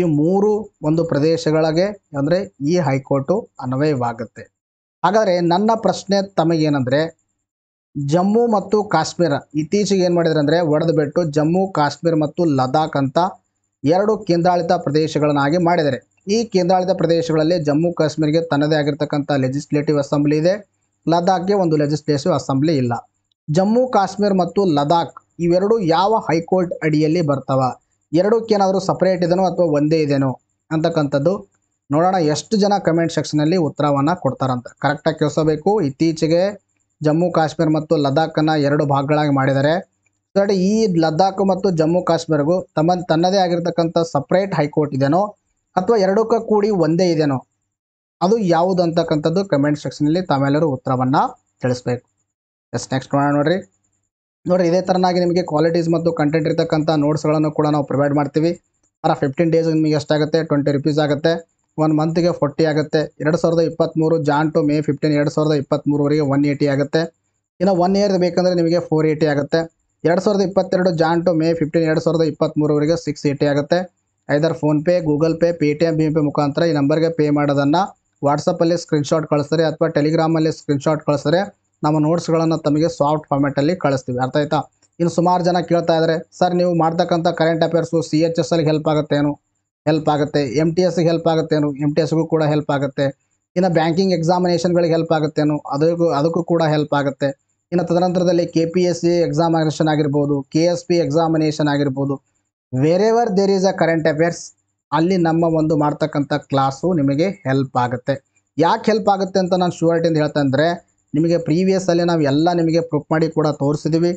ಈ ಮೂರು ಒಂದು ಪ್ರದೇಶಗಳಿಗೆ ಅಂದರೆ ಈ ಹೈಕೋರ್ಟು ಅನ್ವಯವಾಗುತ್ತೆ ಹಾಗಾದರೆ ನನ್ನ ಪ್ರಶ್ನೆ ತಮಗೇನೆಂದರೆ ಜಮ್ಮು ಮತ್ತು ಕಾಶ್ಮೀರ ಇತ್ತೀಚೆಗೆ ಏನು ಮಾಡಿದ್ರೆ ಅಂದರೆ ಒಡೆದು ಬಿಟ್ಟು ಜಮ್ಮು ಕಾಶ್ಮೀರ ಮತ್ತು ಲದಾಖ್ ಅಂತ ಎರಡು ಕೇಂದ್ರಾಳಿತ ಪ್ರದೇಶಗಳನ್ನಾಗಿ ಮಾಡಿದರೆ ಈ ಕೇಂದ್ರಾಡಳಿತ ಪ್ರದೇಶಗಳಲ್ಲಿ ಜಮ್ಮು ಕಾಶ್ಮೀರಿಗೆ ತನ್ನದೇ ಆಗಿರ್ತಕ್ಕಂಥ ಲೆಜಿಸ್ಲೇಟಿವ್ ಅಸೆಂಬ್ಲಿ ಇದೆ ಲದಾಖ್ಗೆ ಒಂದು ಲೆಜಿಸ್ಲೇಟಿವ್ ಅಸೆಂಬ್ಲಿ ಇಲ್ಲ ಜಮ್ಮು ಕಾಶ್ಮೀರ ಮತ್ತು ಲದಾಖ್ ಇವೆರಡು ಯಾವ ಹೈಕೋರ್ಟ್ ಅಡಿಯಲ್ಲಿ ಬರ್ತವ ಎರಡಕ್ಕೇನಾದರೂ ಸಪ್ರೇಟ್ ಇದೇನೋ ಅಥವಾ ಒಂದೇ ಇದೆಯೋ ಅಂತಕ್ಕಂಥದ್ದು ನೋಡೋಣ ಎಷ್ಟು ಜನ ಕಮೆಂಟ್ ಸೆಕ್ಷನಲ್ಲಿ ಉತ್ತರವನ್ನು ಕೊಡ್ತಾರಂತ ಕರೆಕ್ಟಾಗಿ ಕೇಳಿಸಬೇಕು ಇತ್ತೀಚೆಗೆ ಜಮ್ಮು ಕಾಶ್ಮೀರ ಮತ್ತು ಲದಾಖನ್ನು ಎರಡು ಭಾಗಗಳಾಗಿ ಮಾಡಿದ್ದಾರೆ ಸೊ ಈ ಲದ್ದಾಖ್ ಮತ್ತು ಜಮ್ಮು ಕಾಶ್ಮೀರಗೂ ತಮ್ಮ ತನ್ನದೇ ಆಗಿರ್ತಕ್ಕಂಥ ಸಪ್ರೇಟ್ ಹೈಕೋರ್ಟ್ ಇದೆಯೋ ಅಥವಾ ಎರಡಕ್ಕೂ ಕೂಡಿ ಒಂದೇ ಇದೆಯೋ ಅದು ಯಾವುದು ಅಂತಕ್ಕಂಥದ್ದು ಕಮೆಂಟ್ ಸೆಕ್ಷನಲ್ಲಿ ತಾವೆಲ್ಲರೂ ಉತ್ತರವನ್ನು ತಿಳಿಸ್ಬೇಕು ಎಸ್ ನೆಕ್ಸ್ಟ್ ನೋಡೋಣ ನೋಡ್ರಿ ನೋಡಿರಿ ಇದೇ ಥರನಾಗಿ ನಿಮಗೆ ಕ್ವಾಲಿಟೀಸ್ ಮತ್ತು ಕಂಟೆಂಟ್ ಇರ್ತಕ್ಕಂಥ ನೋಟ್ಸ್ಗಳನ್ನು ಕೂಡ ನಾವು ಪ್ರೊವೈಡ್ ಮಾಡ್ತೀವಿ ಅರ ಫಿಫ್ಟೀನ್ ಡೇಸ್ ನಿಮಗೆ ಎಷ್ಟಾಗುತ್ತೆ ಟ್ವೆಂಟಿ ರುಪೀಸ್ ಆಗುತ್ತೆ ಒನ್ ಮಂತ್ಗೆ ಫೋರ್ಟಿ ಆಗುತ್ತೆ ಎರಡು ಸಾವಿರದ ಇಪ್ಪತ್ತ್ಮೂರು ಜಾನ್ ಟು ಮೇ ಫಿಫ್ಟೀನ್ ಎರಡು ಸಾವಿರದ ಇಪ್ಪತ್ತ್ಮೂರವರೆಗೆ ಒನ್ ಏಯ್ಟಿ ಆಗುತ್ತೆ ಇನ್ನು ಒನ್ ಇಯರ್ ಬೇಕಂದರೆ ನಿಮಗೆ ಫೋರ್ ಏಯ್ಟಿ ಆಗುತ್ತೆ ಎರಡು ಸಾವಿರದ ಇಪ್ಪತ್ತೆರಡು ಜಾನ್ ಟು ಮೇ ಫಿಫ್ಟೀನ್ ಎರಡು ಸಾವಿರದ ಇಪ್ಪತ್ತ್ಮೂರವರೆಗೆ ಸಿಕ್ಸ್ ಏಯ್ಟಿ ಆಗುತ್ತೆ either PhonePe Google Pay Paytm M Pay ಮುಖಾಂತರ ಈ ನಂಬರ್ಗೆ ಪೇ ಮಾಡೋದನ್ನು ವಾಟ್ಸಪ್ಪಲ್ಲಿ ಸ್ಕ್ರೀನ್ಶಾಟ್ ಕಳಿಸ್ತಾರೆ ಅಥವಾ ಟೆಲಿಗ್ರಾಮಲ್ಲಿ ಸ್ಕ್ರೀನ್ಶಾಟ್ ಕಳಿಸ್ತಾರೆ ನಮ್ಮ ನೋಟ್ಸ್ಗಳನ್ನು ತಮಗೆ ಸಾಫ್ಟ್ ಫಾರ್ಮೆಟಲ್ಲಿ ಕಳಿಸ್ತೀವಿ ಅರ್ಥ ಆಯ್ತಾ ಇನ್ನು ಸುಮಾರು ಜನ ಕೇಳ್ತಾ ಇದ್ದಾರೆ ಸರ್ ನೀವು ಮಾಡ್ತಕ್ಕಂಥ current affairs C H S ಅಲ್ಲಿ ಹೆಲ್ಪ್ ಏನು ಹೆಲ್ಪ್ ಆಗುತ್ತೆ ಎಮ್ ಟಿ ಎಸ್ಗೆ ಹೆಲ್ಪ್ ಆಗುತ್ತೇನು ಎಮ್ ಟಿ ಎಸ್ಗೂ ಕೂಡ ಹೆಲ್ಪ್ ಆಗುತ್ತೆ ಇನ್ನು ಬ್ಯಾಂಕಿಂಗ್ ಎಕ್ಸಾಮಿನೇಷನ್ಗಳಿಗೆ ಹೆಲ್ಪ್ ಆಗುತ್ತೇನು ಅದಕ್ಕೂ ಅದಕ್ಕೂ ಕೂಡ ಹೆಲ್ಪ್ ಆಗುತ್ತೆ ಇನ್ನು ತದನಂತರದಲ್ಲಿ K P S C examination ಆಗಿರ್ಬೋದು ಕೆ ಎಸ್ ಪಿ ಎಕ್ಸಾಮಿನೇಷನ್ ಆಗಿರ್ಬೋದು wherever there is a current affairs ಅಲ್ಲಿ ನಮ್ಮ ಒಂದು ಮಾಡ್ತಕ್ಕಂಥ ಕ್ಲಾಸು ನಿಮಗೆ ಹೆಲ್ಪ್ ಆಗುತ್ತೆ ಯಾಕೆ ಹೆಲ್ಪ್ ಆಗುತ್ತೆ ಅಂತ ನಾನು ಹೇಳ್ತಾ ಹೇಳ್ತಂದರೆ ನಿಮಗೆ ಪ್ರೀವಿಯಸ್ಸಲ್ಲಿ ನಾವು ಎಲ್ಲ ನಿಮಗೆ ಪ್ರೂಫ್ ಮಾಡಿ ಕೂಡ ತೋರಿಸಿದ್ದೀವಿ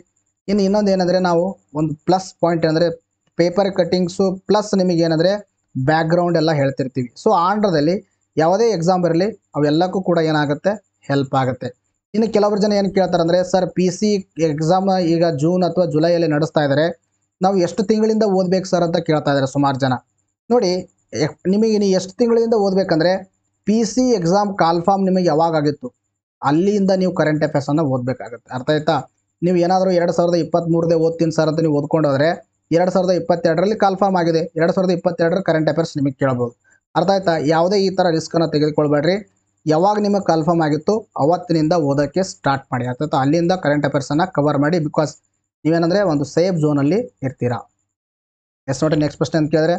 ಇನ್ನು ಇನ್ನೊಂದು ಏನಂದರೆ ನಾವು ಒಂದು ಪ್ಲಸ್ ಪಾಯಿಂಟ್ ಏನಂದರೆ ಪೇಪರ್ ಕಟ್ಟಿಂಗ್ಸು ಪ್ಲಸ್ ನಿಮಗೇನೆಂದರೆ ಬ್ಯಾಕ್ಗ್ರೌಂಡ್ ಎಲ್ಲ ಹೇಳ್ತಿರ್ತೀವಿ ಸೊ ಆಂಧ್ರದಲ್ಲಿ ಯಾವುದೇ ಎಕ್ಸಾಮ್ ಬರಲಿ ಅವೆಲ್ಲಕ್ಕೂ ಕೂಡ ಏನಾಗುತ್ತೆ ಹೆಲ್ಪ್ ಆಗುತ್ತೆ ಇನ್ನು ಕೆಲವರು ಜನ ಏನು ಕೇಳ್ತಾರೆ ಅಂದರೆ ಸರ್ ಪಿ ಸಿ ಎಕ್ಸಾಮ್ ಈಗ ಜೂನ್ ಅಥವಾ ಜುಲೈಯಲ್ಲಿ ನಡೆಸ್ತಾ ಇದ್ದಾರೆ ನಾವು ಎಷ್ಟು ತಿಂಗಳಿಂದ ಓದಬೇಕು ಸರ್ ಅಂತ ಕೇಳ್ತಾ ಇದ್ದಾರೆ ಸುಮಾರು ಜನ ನೋಡಿ ನಿಮಗೆ ಇನ್ನು ಎಷ್ಟು ತಿಂಗಳಿಂದ ಓದಬೇಕಂದ್ರೆ ಪಿ ಸಿ ಎಕ್ಸಾಮ್ ಕಾಲ್ಫಾರ್ಮ್ ನಿಮಗೆ ಯಾವಾಗಾಗಿತ್ತು ಅಲ್ಲಿಂದ ನೀವು ಕರೆಂಟ್ ಅನ್ನ ಓದಬೇಕಾಗುತ್ತೆ ಅರ್ಥ ಆಯ್ತಾ ನೀವು ಏನಾದರೂ ಎರಡು ಸಾವಿರದ ಇಪ್ಪತ್ತ್ಮೂರದೇ ಓದ್ತೀನಿ ಸರ್ ಅಂತ ನೀವು ಓದ್ಕೊಂಡೋದ್ರೆ ಎರಡು ಸಾವಿರದ ಇಪ್ಪತ್ತೆರಡರಲ್ಲಿ ಕನ್ಫರ್ಮ್ ಆಗಿದೆ ಎರಡು ಸಾವಿರದ ಇಪ್ಪತ್ತೆರಡರಲ್ಲಿ ಕರೆಂಟ್ ಅಫೇರ್ಸ್ ನಿಮಗೆ ಕೇಳ್ಬೋದು ಅರ್ಥ ಆಯ್ತಾ ಯಾವುದೇ ಈ ಥರ ರಿಸ್ಕನ್ನು ತೆಗೆದುಕೊಳ್ಬೇಡ್ರಿ ಯಾವಾಗ ನಿಮಗೆ ಕನ್ಫರ್ಮ್ ಆಗಿತ್ತು ಅವತ್ತಿನಿಂದ ಓದೋಕ್ಕೆ ಸ್ಟಾರ್ಟ್ ಮಾಡಿ ಅರ್ಥ ಆಯ್ತಾ ಅಲ್ಲಿಂದ ಕರೆಂಟ್ ಅಫೇರ್ಸನ್ನು ಕವರ್ ಮಾಡಿ ಬಿಕಾಸ್ ನೀವೇನಂದರೆ ಒಂದು ಸೇಫ್ ಝೋನಲ್ಲಿ ಇರ್ತೀರಾ ಎಸ್ ನೋಡಿ ನೆಕ್ಸ್ಟ್ ಪ್ರಶ್ನೆ ಅಂತ ಕೇಳಿದ್ರೆ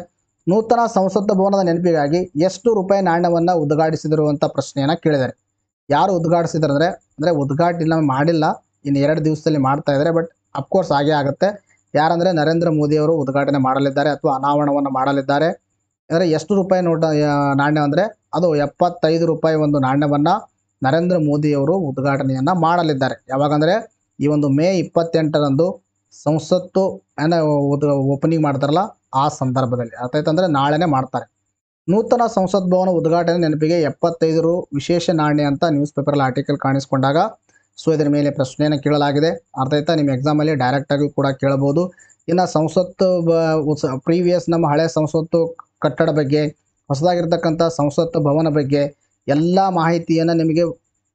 ನೂತನ ಸಂಸತ್ ಭವನದ ನೆನಪಿಗಾಗಿ ಎಷ್ಟು ರೂಪಾಯಿ ನಾಣ್ಯವನ್ನು ಉದ್ಘಾಟಿಸಿದರು ಅಂತ ಪ್ರಶ್ನೆಯನ್ನು ಕೇಳಿದ್ದಾರೆ ಯಾರು ಉದ್ಘಾಟಿಸಿದ್ರು ಅಂದರೆ ಅಂದರೆ ಉದ್ಘಾಟನೆ ಮಾಡಿಲ್ಲ ಇನ್ನು ಎರಡು ದಿವಸದಲ್ಲಿ ಮಾಡ್ತಾ ಇದ್ದಾರೆ ಬಟ್ ಅಫ್ಕೋರ್ಸ್ ಆಗೇ ಆಗುತ್ತೆ ಯಾರಂದರೆ ನರೇಂದ್ರ ಮೋದಿಯವರು ಉದ್ಘಾಟನೆ ಮಾಡಲಿದ್ದಾರೆ ಅಥವಾ ಅನಾವರಣವನ್ನು ಮಾಡಲಿದ್ದಾರೆ ಅಂದರೆ ಎಷ್ಟು ರೂಪಾಯಿ ನೋಟ ನಾಣ್ಯ ಅಂದರೆ ಅದು ಎಪ್ಪತ್ತೈದು ರೂಪಾಯಿ ಒಂದು ನಾಣ್ಯವನ್ನು ನರೇಂದ್ರ ಮೋದಿಯವರು ಉದ್ಘಾಟನೆಯನ್ನು ಮಾಡಲಿದ್ದಾರೆ ಯಾವಾಗಂದರೆ ಈ ಒಂದು ಮೇ ಇಪ್ಪತ್ತೆಂಟರಂದು ಸಂಸತ್ತು ಏನೋ ಓಪನಿಂಗ್ ಮಾಡ್ತಾರಲ್ಲ ಆ ಸಂದರ್ಭದಲ್ಲಿ ಅಂದ್ರೆ ನಾಳೆನೇ ಮಾಡ್ತಾರೆ ನೂತನ ಸಂಸತ್ ಭವನ ಉದ್ಘಾಟನೆ ನೆನಪಿಗೆ ಎಪ್ಪತ್ತೈದು ರು ವಿಶೇಷ ನಾಣ್ಯ ಅಂತ ನ್ಯೂಸ್ ಪೇಪರಲ್ಲಿ ಆರ್ಟಿಕಲ್ ಕಾಣಿಸ್ಕೊಂಡಾಗ ಸೊ ಇದರ ಮೇಲೆ ಪ್ರಶ್ನೆಯನ್ನು ಕೇಳಲಾಗಿದೆ ಅರ್ಥ ಆಯ್ತಾ ನಿಮ್ಮ ಎಕ್ಸಾಮಲ್ಲಿ ಡೈರೆಕ್ಟಾಗಿ ಕೂಡ ಕೇಳಬಹುದು ಇನ್ನು ಸಂಸತ್ತು ಪ್ರೀವಿಯಸ್ ನಮ್ಮ ಹಳೆ ಸಂಸತ್ತು ಕಟ್ಟಡ ಬಗ್ಗೆ ಹೊಸದಾಗಿರ್ತಕ್ಕಂಥ ಸಂಸತ್ತು ಭವನ ಬಗ್ಗೆ ಎಲ್ಲ ಮಾಹಿತಿಯನ್ನು ನಿಮಗೆ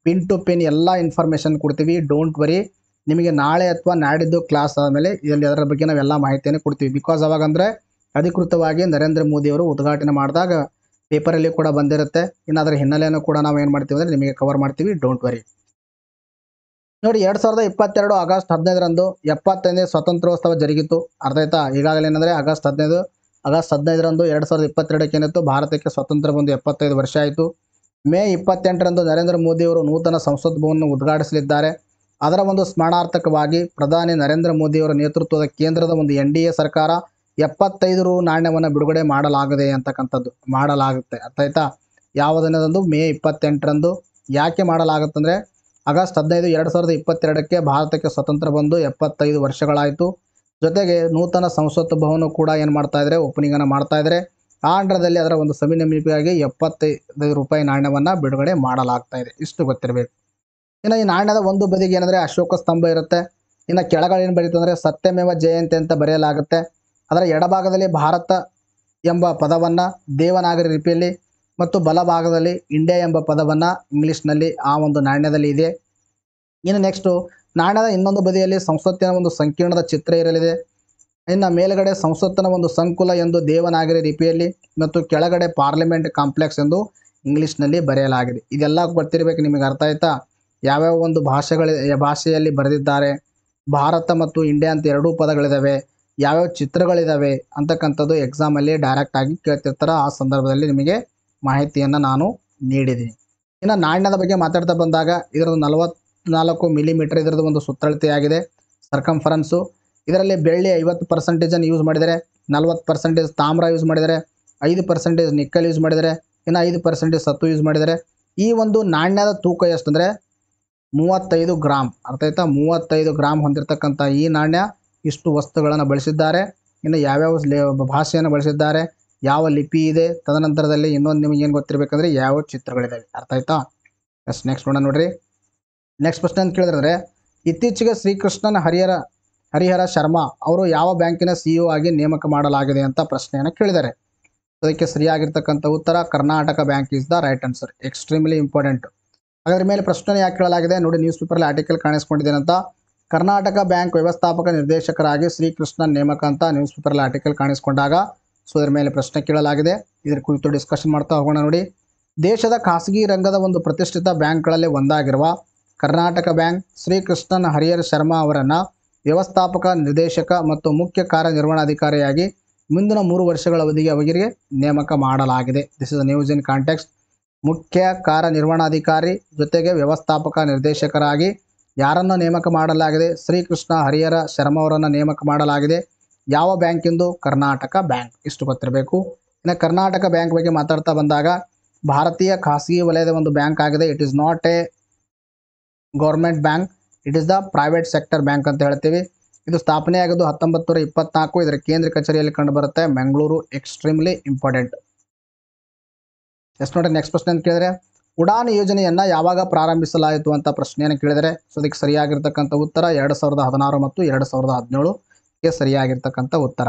ಪಿನ್ ಟು ಪಿನ್ ಎಲ್ಲ ಇನ್ಫಾರ್ಮೇಷನ್ ಕೊಡ್ತೀವಿ ಡೋಂಟ್ ವರಿ ನಿಮಗೆ ನಾಳೆ ಅಥವಾ ನಾಡಿದ್ದು ಕ್ಲಾಸ್ ಆದಮೇಲೆ ಇಲ್ಲಿ ಅದರ ಬಗ್ಗೆ ನಾವೆಲ್ಲ ಮಾಹಿತಿಯನ್ನು ಕೊಡ್ತೀವಿ ಬಿಕಾಸ್ ಅವಾಗಂದರೆ ಅಧಿಕೃತವಾಗಿ ನರೇಂದ್ರ ಮೋದಿಯವರು ಉದ್ಘಾಟನೆ ಮಾಡಿದಾಗ ಪೇಪರಲ್ಲಿ ಕೂಡ ಬಂದಿರುತ್ತೆ ಇನ್ನು ಅದರ ಹಿನ್ನೆಲೆಯನ್ನು ಕೂಡ ನಾವು ಏನು ಮಾಡ್ತೀವಿ ಅಂದರೆ ನಿಮಗೆ ಕವರ್ ಮಾಡ್ತೀವಿ ಡೋಂಟ್ ವರಿ ನೋಡಿ ಎರಡು ಸಾವಿರದ ಇಪ್ಪತ್ತೆರಡು ಆಗಸ್ಟ್ ಹದಿನೈದರಂದು ಎಪ್ಪತ್ತೈದನೇ ಸ್ವಾತಂತ್ರ್ಯೋತ್ಸವ ಜರುಗಿತು ಅರ್ಥ ಆಯ್ತಾ ಈಗಾಗಲೇ ಏನಂದರೆ ಆಗಸ್ಟ್ ಹದಿನೈದು ಆಗಸ್ಟ್ ಹದಿನೈದರಂದು ಎರಡು ಸಾವಿರದ ಇಪ್ಪತ್ತೆರಡಕ್ಕೆ ಏನಿತ್ತು ಭಾರತಕ್ಕೆ ಸ್ವಾತಂತ್ರ್ಯ ಬಂದು ಎಪ್ಪತ್ತೈದು ವರ್ಷ ಆಯಿತು ಮೇ ಇಪ್ಪತ್ತೆಂಟರಂದು ನರೇಂದ್ರ ಮೋದಿಯವರು ನೂತನ ಸಂಸತ್ ಭವನ ಉದ್ಘಾಟಿಸಲಿದ್ದಾರೆ ಅದರ ಒಂದು ಸ್ಮರಣಾರ್ಥಕವಾಗಿ ಪ್ರಧಾನಿ ನರೇಂದ್ರ ಮೋದಿಯವರ ನೇತೃತ್ವದ ಕೇಂದ್ರದ ಒಂದು ಎನ್ ಸರ್ಕಾರ ಎಪ್ಪತ್ತೈದು ರು ನಾಣ್ಯವನ್ನು ಬಿಡುಗಡೆ ಮಾಡಲಾಗದೆ ಅಂತಕ್ಕಂಥದ್ದು ಮಾಡಲಾಗುತ್ತೆ ಆಯ್ತಾ ಯಾವ ದಿನದಂದು ಮೇ ಇಪ್ಪತ್ತೆಂಟರಂದು ಯಾಕೆ ಮಾಡಲಾಗುತ್ತಂದರೆ ಆಗಸ್ಟ್ ಹದಿನೈದು ಎರಡು ಸಾವಿರದ ಇಪ್ಪತ್ತೆರಡಕ್ಕೆ ಭಾರತಕ್ಕೆ ಸ್ವತಂತ್ರ ಬಂದು ಎಪ್ಪತ್ತೈದು ವರ್ಷಗಳಾಯಿತು ಜೊತೆಗೆ ನೂತನ ಸಂಸತ್ ಭವನ ಕೂಡ ಏನು ಮಾಡ್ತಾ ಇದ್ದಾರೆ ಓಪನಿಂಗನ್ನು ಮಾಡ್ತಾ ಇದ್ದಾರೆ ಆಂಧ್ರದಲ್ಲಿ ಅದರ ಒಂದು ಸವಿನಮೀಪಿಯಾಗಿ ಎಪ್ಪತ್ತೈದು ರೂಪಾಯಿ ನಾಣ್ಯವನ್ನು ಬಿಡುಗಡೆ ಮಾಡಲಾಗ್ತಾ ಇದೆ ಇಷ್ಟು ಗೊತ್ತಿರಬೇಕು ಇನ್ನು ಈ ನಾಣ್ಯದ ಒಂದು ಬದಿಗೆ ಏನಂದರೆ ಅಶೋಕ ಸ್ತಂಭ ಇರುತ್ತೆ ಇನ್ನು ಕೆಳಗಡೆ ಏನು ಬರೀತಂದರೆ ಸತ್ಯಮೇವ ಜಯಂತಿ ಅಂತ ಬರೆಯಲಾಗುತ್ತೆ ಅದರ ಎಡಭಾಗದಲ್ಲಿ ಭಾರತ ಎಂಬ ಪದವನ್ನು ದೇವನಾಗರಿ ಲಿಪಿಯಲ್ಲಿ ಮತ್ತು ಬಲಭಾಗದಲ್ಲಿ ಇಂಡಿಯಾ ಎಂಬ ಪದವನ್ನು ಇಂಗ್ಲೀಷ್ನಲ್ಲಿ ಆ ಒಂದು ನಾಣ್ಯದಲ್ಲಿ ಇದೆ ಇನ್ನು ನೆಕ್ಸ್ಟು ನಾಣ್ಯದ ಇನ್ನೊಂದು ಬದಿಯಲ್ಲಿ ಸಂಸತ್ತಿನ ಒಂದು ಸಂಕೀರ್ಣದ ಚಿತ್ರ ಇರಲಿದೆ ಇನ್ನು ಮೇಲುಗಡೆ ಸಂಸತ್ತಿನ ಒಂದು ಸಂಕುಲ ಎಂದು ದೇವನಾಗರಿ ಲಿಪಿಯಲ್ಲಿ ಮತ್ತು ಕೆಳಗಡೆ ಪಾರ್ಲಿಮೆಂಟ್ ಕಾಂಪ್ಲೆಕ್ಸ್ ಎಂದು ಇಂಗ್ಲೀಷ್ನಲ್ಲಿ ಬರೆಯಲಾಗಿದೆ ಇದೆಲ್ಲ ಬರ್ತಿರ್ಬೇಕು ನಿಮಗೆ ಅರ್ಥ ಆಯ್ತಾ ಯಾವ್ಯಾವ ಒಂದು ಭಾಷೆಗಳ ಭಾಷೆಯಲ್ಲಿ ಬರೆದಿದ್ದಾರೆ ಭಾರತ ಮತ್ತು ಇಂಡಿಯಾ ಅಂತ ಎರಡೂ ಪದಗಳಿದ್ದಾವೆ ಯಾವ್ಯಾವ ಚಿತ್ರಗಳಿದ್ದಾವೆ ಅಂತಕ್ಕಂಥದ್ದು ಎಕ್ಸಾಮಲ್ಲಿ ಡೈರೆಕ್ಟಾಗಿ ಕೇಳ್ತಿರ್ತಾರೆ ಆ ಸಂದರ್ಭದಲ್ಲಿ ನಿಮಗೆ ಮಾಹಿತಿಯನ್ನು ನಾನು ನೀಡಿದ್ದೀನಿ ಇನ್ನು ನಾಣ್ಯದ ಬಗ್ಗೆ ಮಾತಾಡ್ತಾ ಬಂದಾಗ ಇದರದ್ದು ನಲವತ್ನಾಲ್ಕು ಮಿಲಿಮೀಟರ್ ಇದರದ್ದು ಒಂದು ಸುತ್ತಳತೆಯಾಗಿದೆ ಸರ್ಕಂಫರೆನ್ಸು ಇದರಲ್ಲಿ ಬೆಳ್ಳಿ ಐವತ್ತು ಪರ್ಸೆಂಟೇಜನ್ನು ಯೂಸ್ ಮಾಡಿದರೆ ನಲ್ವತ್ತು ಪರ್ಸೆಂಟೇಜ್ ತಾಮ್ರ ಯೂಸ್ ಮಾಡಿದರೆ ಐದು ಪರ್ಸೆಂಟೇಜ್ ನಿಕ್ಕಲ್ ಯೂಸ್ ಮಾಡಿದರೆ ಇನ್ನು ಐದು ಪರ್ಸೆಂಟೇಜ್ ಸತ್ತು ಯೂಸ್ ಮಾಡಿದರೆ ಈ ಒಂದು ನಾಣ್ಯದ ತೂಕ ಎಷ್ಟಂದರೆ ಮೂವತ್ತೈದು ಗ್ರಾಮ್ ಅರ್ಥಾಯ್ತಾ ಮೂವತ್ತೈದು ಗ್ರಾಮ್ ಹೊಂದಿರತಕ್ಕಂಥ ಈ ನಾಣ್ಯ ಇಷ್ಟು ವಸ್ತುಗಳನ್ನು ಬಳಸಿದ್ದಾರೆ ಇನ್ನು ಯಾವ್ಯಾವ ಭಾಷೆಯನ್ನು ಬಳಸಿದ್ದಾರೆ ಯಾವ ಲಿಪಿ ಇದೆ ತದನಂತರದಲ್ಲಿ ಇನ್ನೊಂದು ನಿಮಗೆ ಏನು ಗೊತ್ತಿರಬೇಕಂದ್ರೆ ಯಾವ ಚಿತ್ರಗಳಿದ್ದಾವೆ ಅರ್ಥ ಆಯ್ತಾ ಎಸ್ ನೆಕ್ಸ್ಟ್ ನೋಡೋಣ ನೋಡ್ರಿ ನೆಕ್ಸ್ಟ್ ಪ್ರಶ್ನೆ ಅಂತ ಕೇಳಿದ್ರೆ ಇತ್ತೀಚೆಗೆ ಶ್ರೀಕೃಷ್ಣನ ಹರಿಹರ ಹರಿಹರ ಶರ್ಮಾ ಅವರು ಯಾವ ಬ್ಯಾಂಕಿನ ಸಿಇಒ e ಆಗಿ ನೇಮಕ ಮಾಡಲಾಗಿದೆ ಅಂತ ಪ್ರಶ್ನೆಯನ್ನು ಕೇಳಿದ್ದಾರೆ ಅದಕ್ಕೆ ಸರಿಯಾಗಿರ್ತಕ್ಕಂಥ ಉತ್ತರ Karnataka bank is the right answer extremely important ಅದರ ಮೇಲೆ ಪ್ರಶ್ನೆ ಯಾಕೆ ಕೇಳಲಾಗಿದೆ ನೋಡಿ ನ್ಯೂಸ್ ಪೇಪರ್ ಆರ್ಟಿಕಲ್ ಕಾಣಿಸ್ಕೊಂಡಿದ್ದೇನೆ ಅಂತ ಕರ್ನಾಟಕ ಬ್ಯಾಂಕ್ ವ್ಯವಸ್ಥಾಪಕ ನಿರ್ದೇಶಕರಾಗಿ ಶ್ರೀಕೃಷ್ಣನ್ ನೇಮಕ ಅಂತ ನ್ಯೂಸ್ ಪೇಪರಲ್ಲಿ ಆರ್ಟಿಕಲ್ ಕಾಣಿಸಿಕೊಂಡಾಗ ಸೊ ಇದರ ಮೇಲೆ ಪ್ರಶ್ನೆ ಕೇಳಲಾಗಿದೆ ಇದರ ಕುರಿತು ಡಿಸ್ಕಷನ್ ಮಾಡ್ತಾ ಹೋಗೋಣ ನೋಡಿ ದೇಶದ ಖಾಸಗಿ ರಂಗದ ಒಂದು ಪ್ರತಿಷ್ಠಿತ ಬ್ಯಾಂಕ್ಗಳಲ್ಲಿ ಒಂದಾಗಿರುವ ಕರ್ನಾಟಕ ಬ್ಯಾಂಕ್ ಶ್ರೀಕೃಷ್ಣನ್ ಹರಿಹರ್ ಶರ್ಮಾ ಅವರನ್ನು ವ್ಯವಸ್ಥಾಪಕ ನಿರ್ದೇಶಕ ಮತ್ತು ಮುಖ್ಯ ಕಾರ್ಯನಿರ್ವಹಣಾಧಿಕಾರಿಯಾಗಿ ಮುಂದಿನ ಮೂರು ವರ್ಷಗಳ ಅವಧಿಗೆ ಅವರಿಗೆ ನೇಮಕ ಮಾಡಲಾಗಿದೆ this is news in context ಮುಖ್ಯ ಕಾರ್ಯನಿರ್ವಹಣಾಧಿಕಾರಿ ಜೊತೆಗೆ ವ್ಯವಸ್ಥಾಪಕ ನಿರ್ದೇಶಕರಾಗಿ ಯಾರನ್ನು ನೇಮಕ ಮಾಡಲಾಗಿದೆ ಶ್ರೀಕೃಷ್ಣ ಹರಿಹರ ಶರ್ಮ ಅವರನ್ನು ನೇಮಕ ಮಾಡಲಾಗಿದೆ ಯಾವ ಎಂದು ಕರ್ನಾಟಕ ಬ್ಯಾಂಕ್ ಇಷ್ಟು ಗೊತ್ತಿರಬೇಕು ಇನ್ನು ಕರ್ನಾಟಕ ಬ್ಯಾಂಕ್ ಬಗ್ಗೆ ಮಾತಾಡ್ತಾ ಬಂದಾಗ ಭಾರತೀಯ ಖಾಸಗಿ ವಲಯದ ಒಂದು ಬ್ಯಾಂಕ್ ಆಗಿದೆ it is not a government bank it is the private sector bank ಅಂತ ಹೇಳ್ತೀವಿ ಇದು ಸ್ಥಾಪನೆ ಆಗೋದು ಹತ್ತೊಂಬತ್ತು ನೂರ ಇಪ್ಪತ್ನಾಲ್ಕು ಇದರ ಕೇಂದ್ರ ಕಚೇರಿಯಲ್ಲಿ ಕಂಡುಬರುತ್ತೆ ಮಂಗಳೂರು ಎಕ್ಸ್ಟ್ರೀಮ್ಲಿ ಇಂಪಾರ್ಟೆಂಟ್ ಎಷ್ಟು ನೋಡಿ ನೆಕ್ಸ್ಟ್ ಪ್ರಶ್ನೆ ಅಂತ ಕೇಳಿದ್ರೆ ಉಡಾನ್ ಯೋಜನೆಯನ್ನು ಯಾವಾಗ ಪ್ರಾರಂಭಿಸಲಾಯಿತು ಅಂತ ಪ್ರಶ್ನೆಯನ್ನು ಕೇಳಿದರೆ ಸೊ ಅದಕ್ಕೆ ಸರಿಯಾಗಿರ್ತಕ್ಕಂಥ ಉತ್ತರ ಎರಡು ಸಾವಿರದ ಹದಿನಾರು ಮತ್ತು ಎರಡು ಸಾವಿರದ ಹದಿನೇಳುಗೆ ಸರಿಯಾಗಿರ್ತಕ್ಕಂಥ ಉತ್ತರ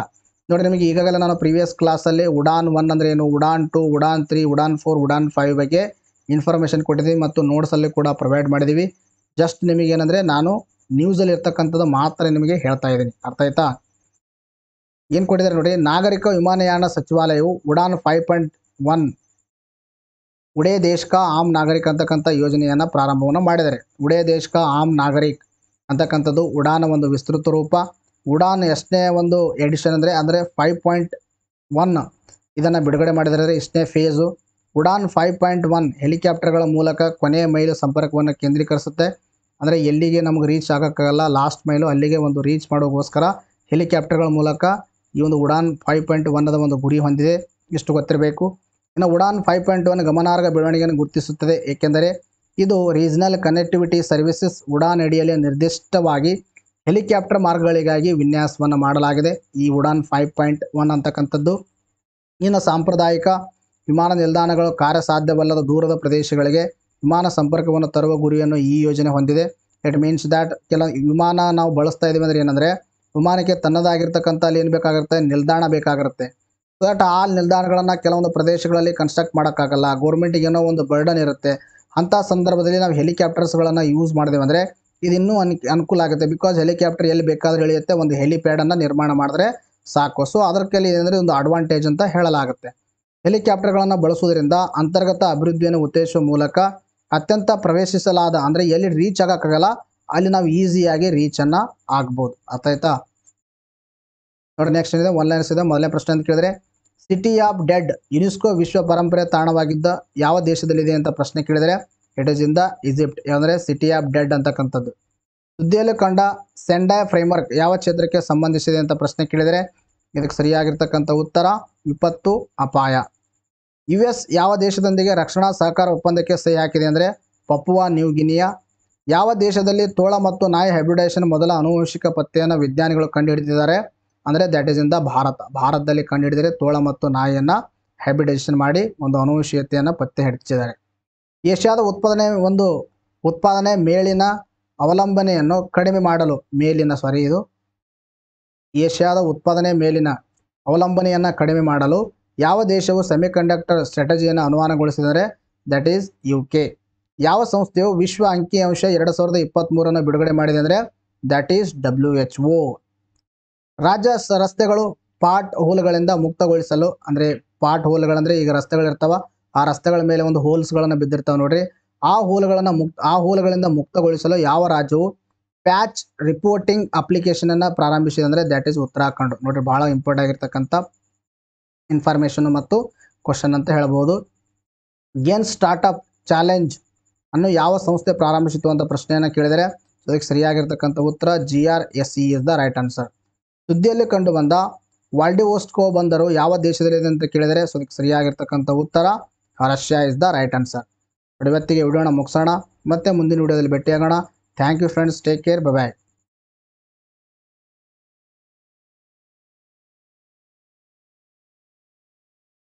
ನೋಡಿ ನಿಮಗೆ ಈಗಾಗಲೇ ನಾನು ಪ್ರೀವಿಯಸ್ ಕ್ಲಾಸಲ್ಲಿ ಉಡಾನ್ ಒನ್ ಅಂದರೆ ಏನು Udan two Udan three Udan four Udan five ಬಗ್ಗೆ ಇನ್ಫಾರ್ಮೇಷನ್ ಕೊಟ್ಟಿದ್ದೀವಿ ಮತ್ತು ನೋಟ್ಸಲ್ಲಿ ಕೂಡ ಪ್ರೊವೈಡ್ ಮಾಡಿದ್ದೀವಿ ಜಸ್ಟ್ ನಿಮಗೇನೆಂದರೆ ನಾನು ನ್ಯೂಸಲ್ಲಿ ಇರ್ತಕ್ಕಂಥದ್ದು ಮಾತ್ರ ನಿಮಗೆ ಹೇಳ್ತಾ ಇದ್ದೀನಿ ಅರ್ಥ ಆಯ್ತಾ ಏನು ಕೊಟ್ಟಿದ್ದಾರೆ ನೋಡಿ ನಾಗರಿಕ ವಿಮಾನಯಾನ ಸಚಿವಾಲಯವು ಉಡಾನ್ ಫೈವ್ ಪಾಯಿಂಟ್ ಒನ್ ಉಡೇ ದೇಶ ಕಾ ಆಮ್ ನಾಗರಿಕ್ ಅಂತಕ್ಕಂಥ ಯೋಜನೆಯನ್ನು ಪ್ರಾರಂಭವನ್ನು ಮಾಡಿದ್ದಾರೆ ಉಡೇ ದೇಶಕ ಕಾ ಆಮ್ ನಾಗರಿಕ್ ಅಂತಕ್ಕಂಥದ್ದು ಉಡಾನ್ ಒಂದು ವಿಸ್ತೃತ ರೂಪ ಉಡಾನ್ ಎಷ್ಟನೇ ಒಂದು ಎಡಿಷನ್ ಅಂದರೆ ಅಂದರೆ ಫೈವ್ ಪಾಯಿಂಟ್ ಒನ್ ಇದನ್ನು ಬಿಡುಗಡೆ ಮಾಡಿದರೆ ಇಷ್ಟನೇ phase Udan five point one ಹೆಲಿಕಾಪ್ಟರ್ಗಳ ಮೂಲಕ ಕೊನೆಯ ಮೈಲು ಸಂಪರ್ಕವನ್ನು ಕೇಂದ್ರೀಕರಿಸುತ್ತೆ ಅಂದರೆ ಎಲ್ಲಿಗೆ ನಮಗೆ ರೀಚ್ ಆಗೋಕ್ಕಾಗಲ್ಲ ಲಾಸ್ಟ್ ಮೈಲು ಅಲ್ಲಿಗೆ ಒಂದು ರೀಚ್ ಮಾಡೋಕ್ಕೋಸ್ಕರ ಹೆಲಿಕಾಪ್ಟರ್ಗಳ ಮೂಲಕ ಈ ಒಂದು ಉಡಾನ್ ಫೈವ್ ಪಾಯಿಂಟ್ ಒನ್ನದ ಒಂದು ಗುರಿ ಹೊಂದಿದೆ ಇಷ್ಟು ಗೊತ್ತಿರಬೇಕು ಇನ್ನು ಉಡಾನ್ ಫೈವ್ ಪಾಯಿಂಟ್ ಒನ್ ಗಮನಾರ್ಹ ಬೆಳವಣಿಗೆಯನ್ನು ಗುರುತಿಸುತ್ತದೆ ಏಕೆಂದರೆ ಇದು ರೀಜನಲ್ ಕನೆಕ್ಟಿವಿಟಿ ಸರ್ವಿಸಸ್ ಉಡಾನ್ ಅಡಿಯಲ್ಲಿ ನಿರ್ದಿಷ್ಟವಾಗಿ ಹೆಲಿಕಾಪ್ಟರ್ ಮಾರ್ಗಗಳಿಗಾಗಿ ವಿನ್ಯಾಸವನ್ನು ಮಾಡಲಾಗಿದೆ ಈ ಉಡಾನ್ ಫೈವ್ ಪಾಯಿಂಟ್ ಒನ್ ಅಂತಕ್ಕಂಥದ್ದು ಇನ್ನು ಸಾಂಪ್ರದಾಯಿಕ ವಿಮಾನ ನಿಲ್ದಾಣಗಳು ಕಾರ್ಯಸಾಧ್ಯವಲ್ಲದ ದೂರದ ಪ್ರದೇಶಗಳಿಗೆ ವಿಮಾನ ಸಂಪರ್ಕವನ್ನು ತರುವ ಗುರಿಯನ್ನು ಈ ಯೋಜನೆ ಹೊಂದಿದೆ ಇಟ್ ಮೀನ್ಸ್ ದ್ಯಾಟ್ ಕೆಲ ವಿಮಾನ ನಾವು ಬಳಸ್ತಾ ಇದ್ದೀವಿ ಅಂದರೆ ಏನಂದರೆ ವಿಮಾನಕ್ಕೆ ತನ್ನದಾಗಿರ್ತಕ್ಕಂಥ ಅಲ್ಲಿ ಏನು ಬೇಕಾಗಿರುತ್ತೆ ನಿಲ್ದಾಣ ಬೇಕಾಗಿರುತ್ತೆ ದಟ್ ಆ ನಿಲ್ದಾಣಗಳನ್ನು ಕೆಲವೊಂದು ಪ್ರದೇಶಗಳಲ್ಲಿ ಕನ್ಸ್ಟ್ರಕ್ಟ್ ಮಾಡೋಕ್ಕಾಗಲ್ಲ ಗೌರ್ಮೆಂಟಿಗೆ ಏನೋ ಒಂದು ಬರ್ಡನ್ ಇರುತ್ತೆ ಅಂಥ ಸಂದರ್ಭದಲ್ಲಿ ನಾವು ಹೆಲಿಕಾಪ್ಟರ್ಸ್ಗಳನ್ನು ಯೂಸ್ ಮಾಡಿದೆವು ಅಂದರೆ ಇದು ಇನ್ನೂ ಅನ್ ಅನುಕೂಲ ಆಗುತ್ತೆ ಬಿಕಾಸ್ ಹೆಲಿಕಾಪ್ಟರ್ ಎಲ್ಲಿ ಬೇಕಾದರೂ ಇಳಿಯುತ್ತೆ ಒಂದು ಹೆಲಿಪ್ಯಾಡನ್ನು ನಿರ್ಮಾಣ ಮಾಡಿದ್ರೆ ಸಾಕು ಸೊ ಅದರ ಕೈಲಿ ಏನಂದರೆ ಒಂದು ಅಡ್ವಾಂಟೇಜ್ ಅಂತ ಹೇಳಲಾಗುತ್ತೆ ಹೆಲಿಕಾಪ್ಟರ್ಗಳನ್ನು ಬಳಸುವುದರಿಂದ ಅಂತರ್ಗತ ಅಭಿವೃದ್ಧಿಯನ್ನು ಉತ್ತೇಜಿಸುವ ಮೂಲಕ ಅತ್ಯಂತ ಪ್ರವೇಶಿಸಲಾದ ಅಂದರೆ ಎಲ್ಲಿ ರೀಚ್ ಆಗೋಕ್ಕಾಗಲ್ಲ ಅಲ್ಲಿ ನಾವು ಈಸಿಯಾಗಿ ರೀಚನ್ನು ಆಗ್ಬೋದು ಅರ್ಥಾಯ್ತಾ ನೋಡಿ ನೆಕ್ಸ್ಟ್ ಏನಿದೆ ಒನ್ಲೈನ್ಸ್ ಇದೆ ಮೊದಲನೇ ಪ್ರಶ್ನೆ ಅಂತ ಕೇಳಿದ್ರೆ ಸಿಟಿ ಆಫ್ ಡೆಡ್ ಯುನೆಸ್ಕೋ ವಿಶ್ವ ಪರಂಪರೆ ತಾಣವಾಗಿದ್ದ ಯಾವ ದೇಶದಲ್ಲಿದೆ ಅಂತ ಪ್ರಶ್ನೆ ಕೇಳಿದರೆ it is in the Egypt ಅಂದರೆ ಸಿಟಿ ಆಫ್ ಡೆಡ್ ಅಂತಕ್ಕಂಥದ್ದು ಸುದ್ದಿಯಲ್ಲಿ ಕಂಡ ಸೆಂಡಾಯ್ ಫ್ರೇಮ್ವರ್ಕ್ ಯಾವ ಕ್ಷೇತ್ರಕ್ಕೆ ಸಂಬಂಧಿಸಿದೆ ಅಂತ ಪ್ರಶ್ನೆ ಕೇಳಿದರೆ ಇದಕ್ಕೆ ಸರಿಯಾಗಿರ್ತಕ್ಕಂಥ ಉತ್ತರ ವಿಪತ್ತು ಅಪಾಯ ಯು ಎಸ್ ಯಾವ ದೇಶದೊಂದಿಗೆ ರಕ್ಷಣಾ ಸಹಕಾರ ಒಪ್ಪಂದಕ್ಕೆ ಸಹಿ ಹಾಕಿದೆ ಅಂದರೆ ಪಪುವಾ ನ್ಯೂ ಗಿನಿಯಾ ಯಾವ ದೇಶದಲ್ಲಿ ತೋಳ ಮತ್ತು ನಾಯಿ ಹೈಬ್ರಿಡೇಷನ್ ಮೊದಲ ಅನುವಂಶಿಕ ಪತ್ತೆಯನ್ನು ವಿಜ್ಞಾನಿಗಳು ಕಂಡುಹಿಡಿದಿದ್ದಾರೆ ಅಂದರೆ ದ್ಯಾಟ್ ಈಸ್ ಇನ್ ದ ಭಾರತ ಭಾರತದಲ್ಲಿ ಹಿಡಿದರೆ ತೋಳ ಮತ್ತು ನಾಯಿಯನ್ನು ಹ್ಯಾಬಿಟೇಷನ್ ಮಾಡಿ ಒಂದು ಅನುವಶೀಯತೆಯನ್ನು ಪತ್ತೆ ಹಚ್ಚಿದ್ದಾರೆ ಏಷ್ಯಾದ ಉತ್ಪಾದನೆ ಒಂದು ಉತ್ಪಾದನೆ ಮೇಲಿನ ಅವಲಂಬನೆಯನ್ನು ಕಡಿಮೆ ಮಾಡಲು ಮೇಲಿನ ಸಾರಿ ಇದು ಏಷ್ಯಾದ ಉತ್ಪಾದನೆ ಮೇಲಿನ ಅವಲಂಬನೆಯನ್ನು ಕಡಿಮೆ ಮಾಡಲು ಯಾವ ದೇಶವು ಸೆಮಿಕಂಡಕ್ಟರ್ ಸ್ಟ್ರಾಟಜಿಯನ್ನು ಅನುಮಾನಗೊಳಿಸಿದರೆ ದಟ್ ಈಸ್ ಯು ಕೆ ಯಾವ ಸಂಸ್ಥೆಯು ವಿಶ್ವ ಅಂಕಿಅಂಶ ಎರಡು ಸಾವಿರದ ಇಪ್ಪತ್ತ್ಮೂರನ್ನು ಬಿಡುಗಡೆ ಮಾಡಿದೆ ಅಂದರೆ that is W H O ರಾಜ್ಯ ರಸ್ತೆಗಳು ಪಾಟ್ ಹೋಲ್ಗಳಿಂದ ಮುಕ್ತಗೊಳಿಸಲು ಅಂದ್ರೆ ಪಾಟ್ ಹೋಲ್ಗಳಂದ್ರೆ ಈಗ ರಸ್ತೆಗಳಿರ್ತಾವ ಆ ರಸ್ತೆಗಳ ಮೇಲೆ ಒಂದು ಹೋಲ್ಸ್ಗಳನ್ನು ಬಿದ್ದಿರ್ತಾವ ನೋಡ್ರಿ ಆ ಹೋಲ್ಗಳನ್ನು ಮುಕ್ತ ಆ ಹೋಲ್ಗಳಿಂದ ಮುಕ್ತಗೊಳಿಸಲು ಯಾವ ರಾಜ್ಯವು ಪ್ಯಾಚ್ ರಿಪೋರ್ಟಿಂಗ್ ಅಪ್ಲಿಕೇಶನ್ ಅನ್ನ ಪ್ರಾರಂಭಿಸಿದೆ ಅಂದ್ರೆ ದಟ್ ಈಸ್ ಉತ್ತರಾಖಂಡ್ ನೋಡ್ರಿ ಬಹಳ ಇಂಪಾರ್ಟ್ ಆಗಿರ್ತಕ್ಕಂಥ ಇನ್ಫಾರ್ಮೇಶನ್ ಮತ್ತು ಕ್ವಶನ್ ಅಂತ ಹೇಳ್ಬೋದು ಗೇನ್ ಸ್ಟಾರ್ಟ್ಅಪ್ ಚಾಲೆಂಜ್ ಅನ್ನು ಯಾವ ಸಂಸ್ಥೆ ಪ್ರಾರಂಭಿಸಿತು ಅಂತ ಪ್ರಶ್ನೆಯನ್ನು ಕೇಳಿದರೆ ಅದಕ್ಕೆ ಸರಿಯಾಗಿರ್ತಕ್ಕಂಥ ಉತ್ತರ G R S E is the right answer ಸುದ್ದಿಯಲ್ಲಿ ಕಂಡು ಬಂದ ವಾಲ್ಡಿವೋಸ್ಟ್ಕೋ ಬಂದರು ಯಾವ ದೇಶದಲ್ಲಿದೆ ಅಂತ ಕೇಳಿದರೆ ಸೊ ಸರಿಯಾಗಿರ್ತಕ್ಕಂಥ ಉತ್ತರ Russia is the right answer ಇವತ್ತಿಗೆ ವಿಡಿಯೋನ ಮುಗಿಸೋಣ ಮತ್ತೆ ಮುಂದಿನ ವಿಡಿಯೋದಲ್ಲಿ ಭೇಟಿಯಾಗೋಣ thank you friends take care bye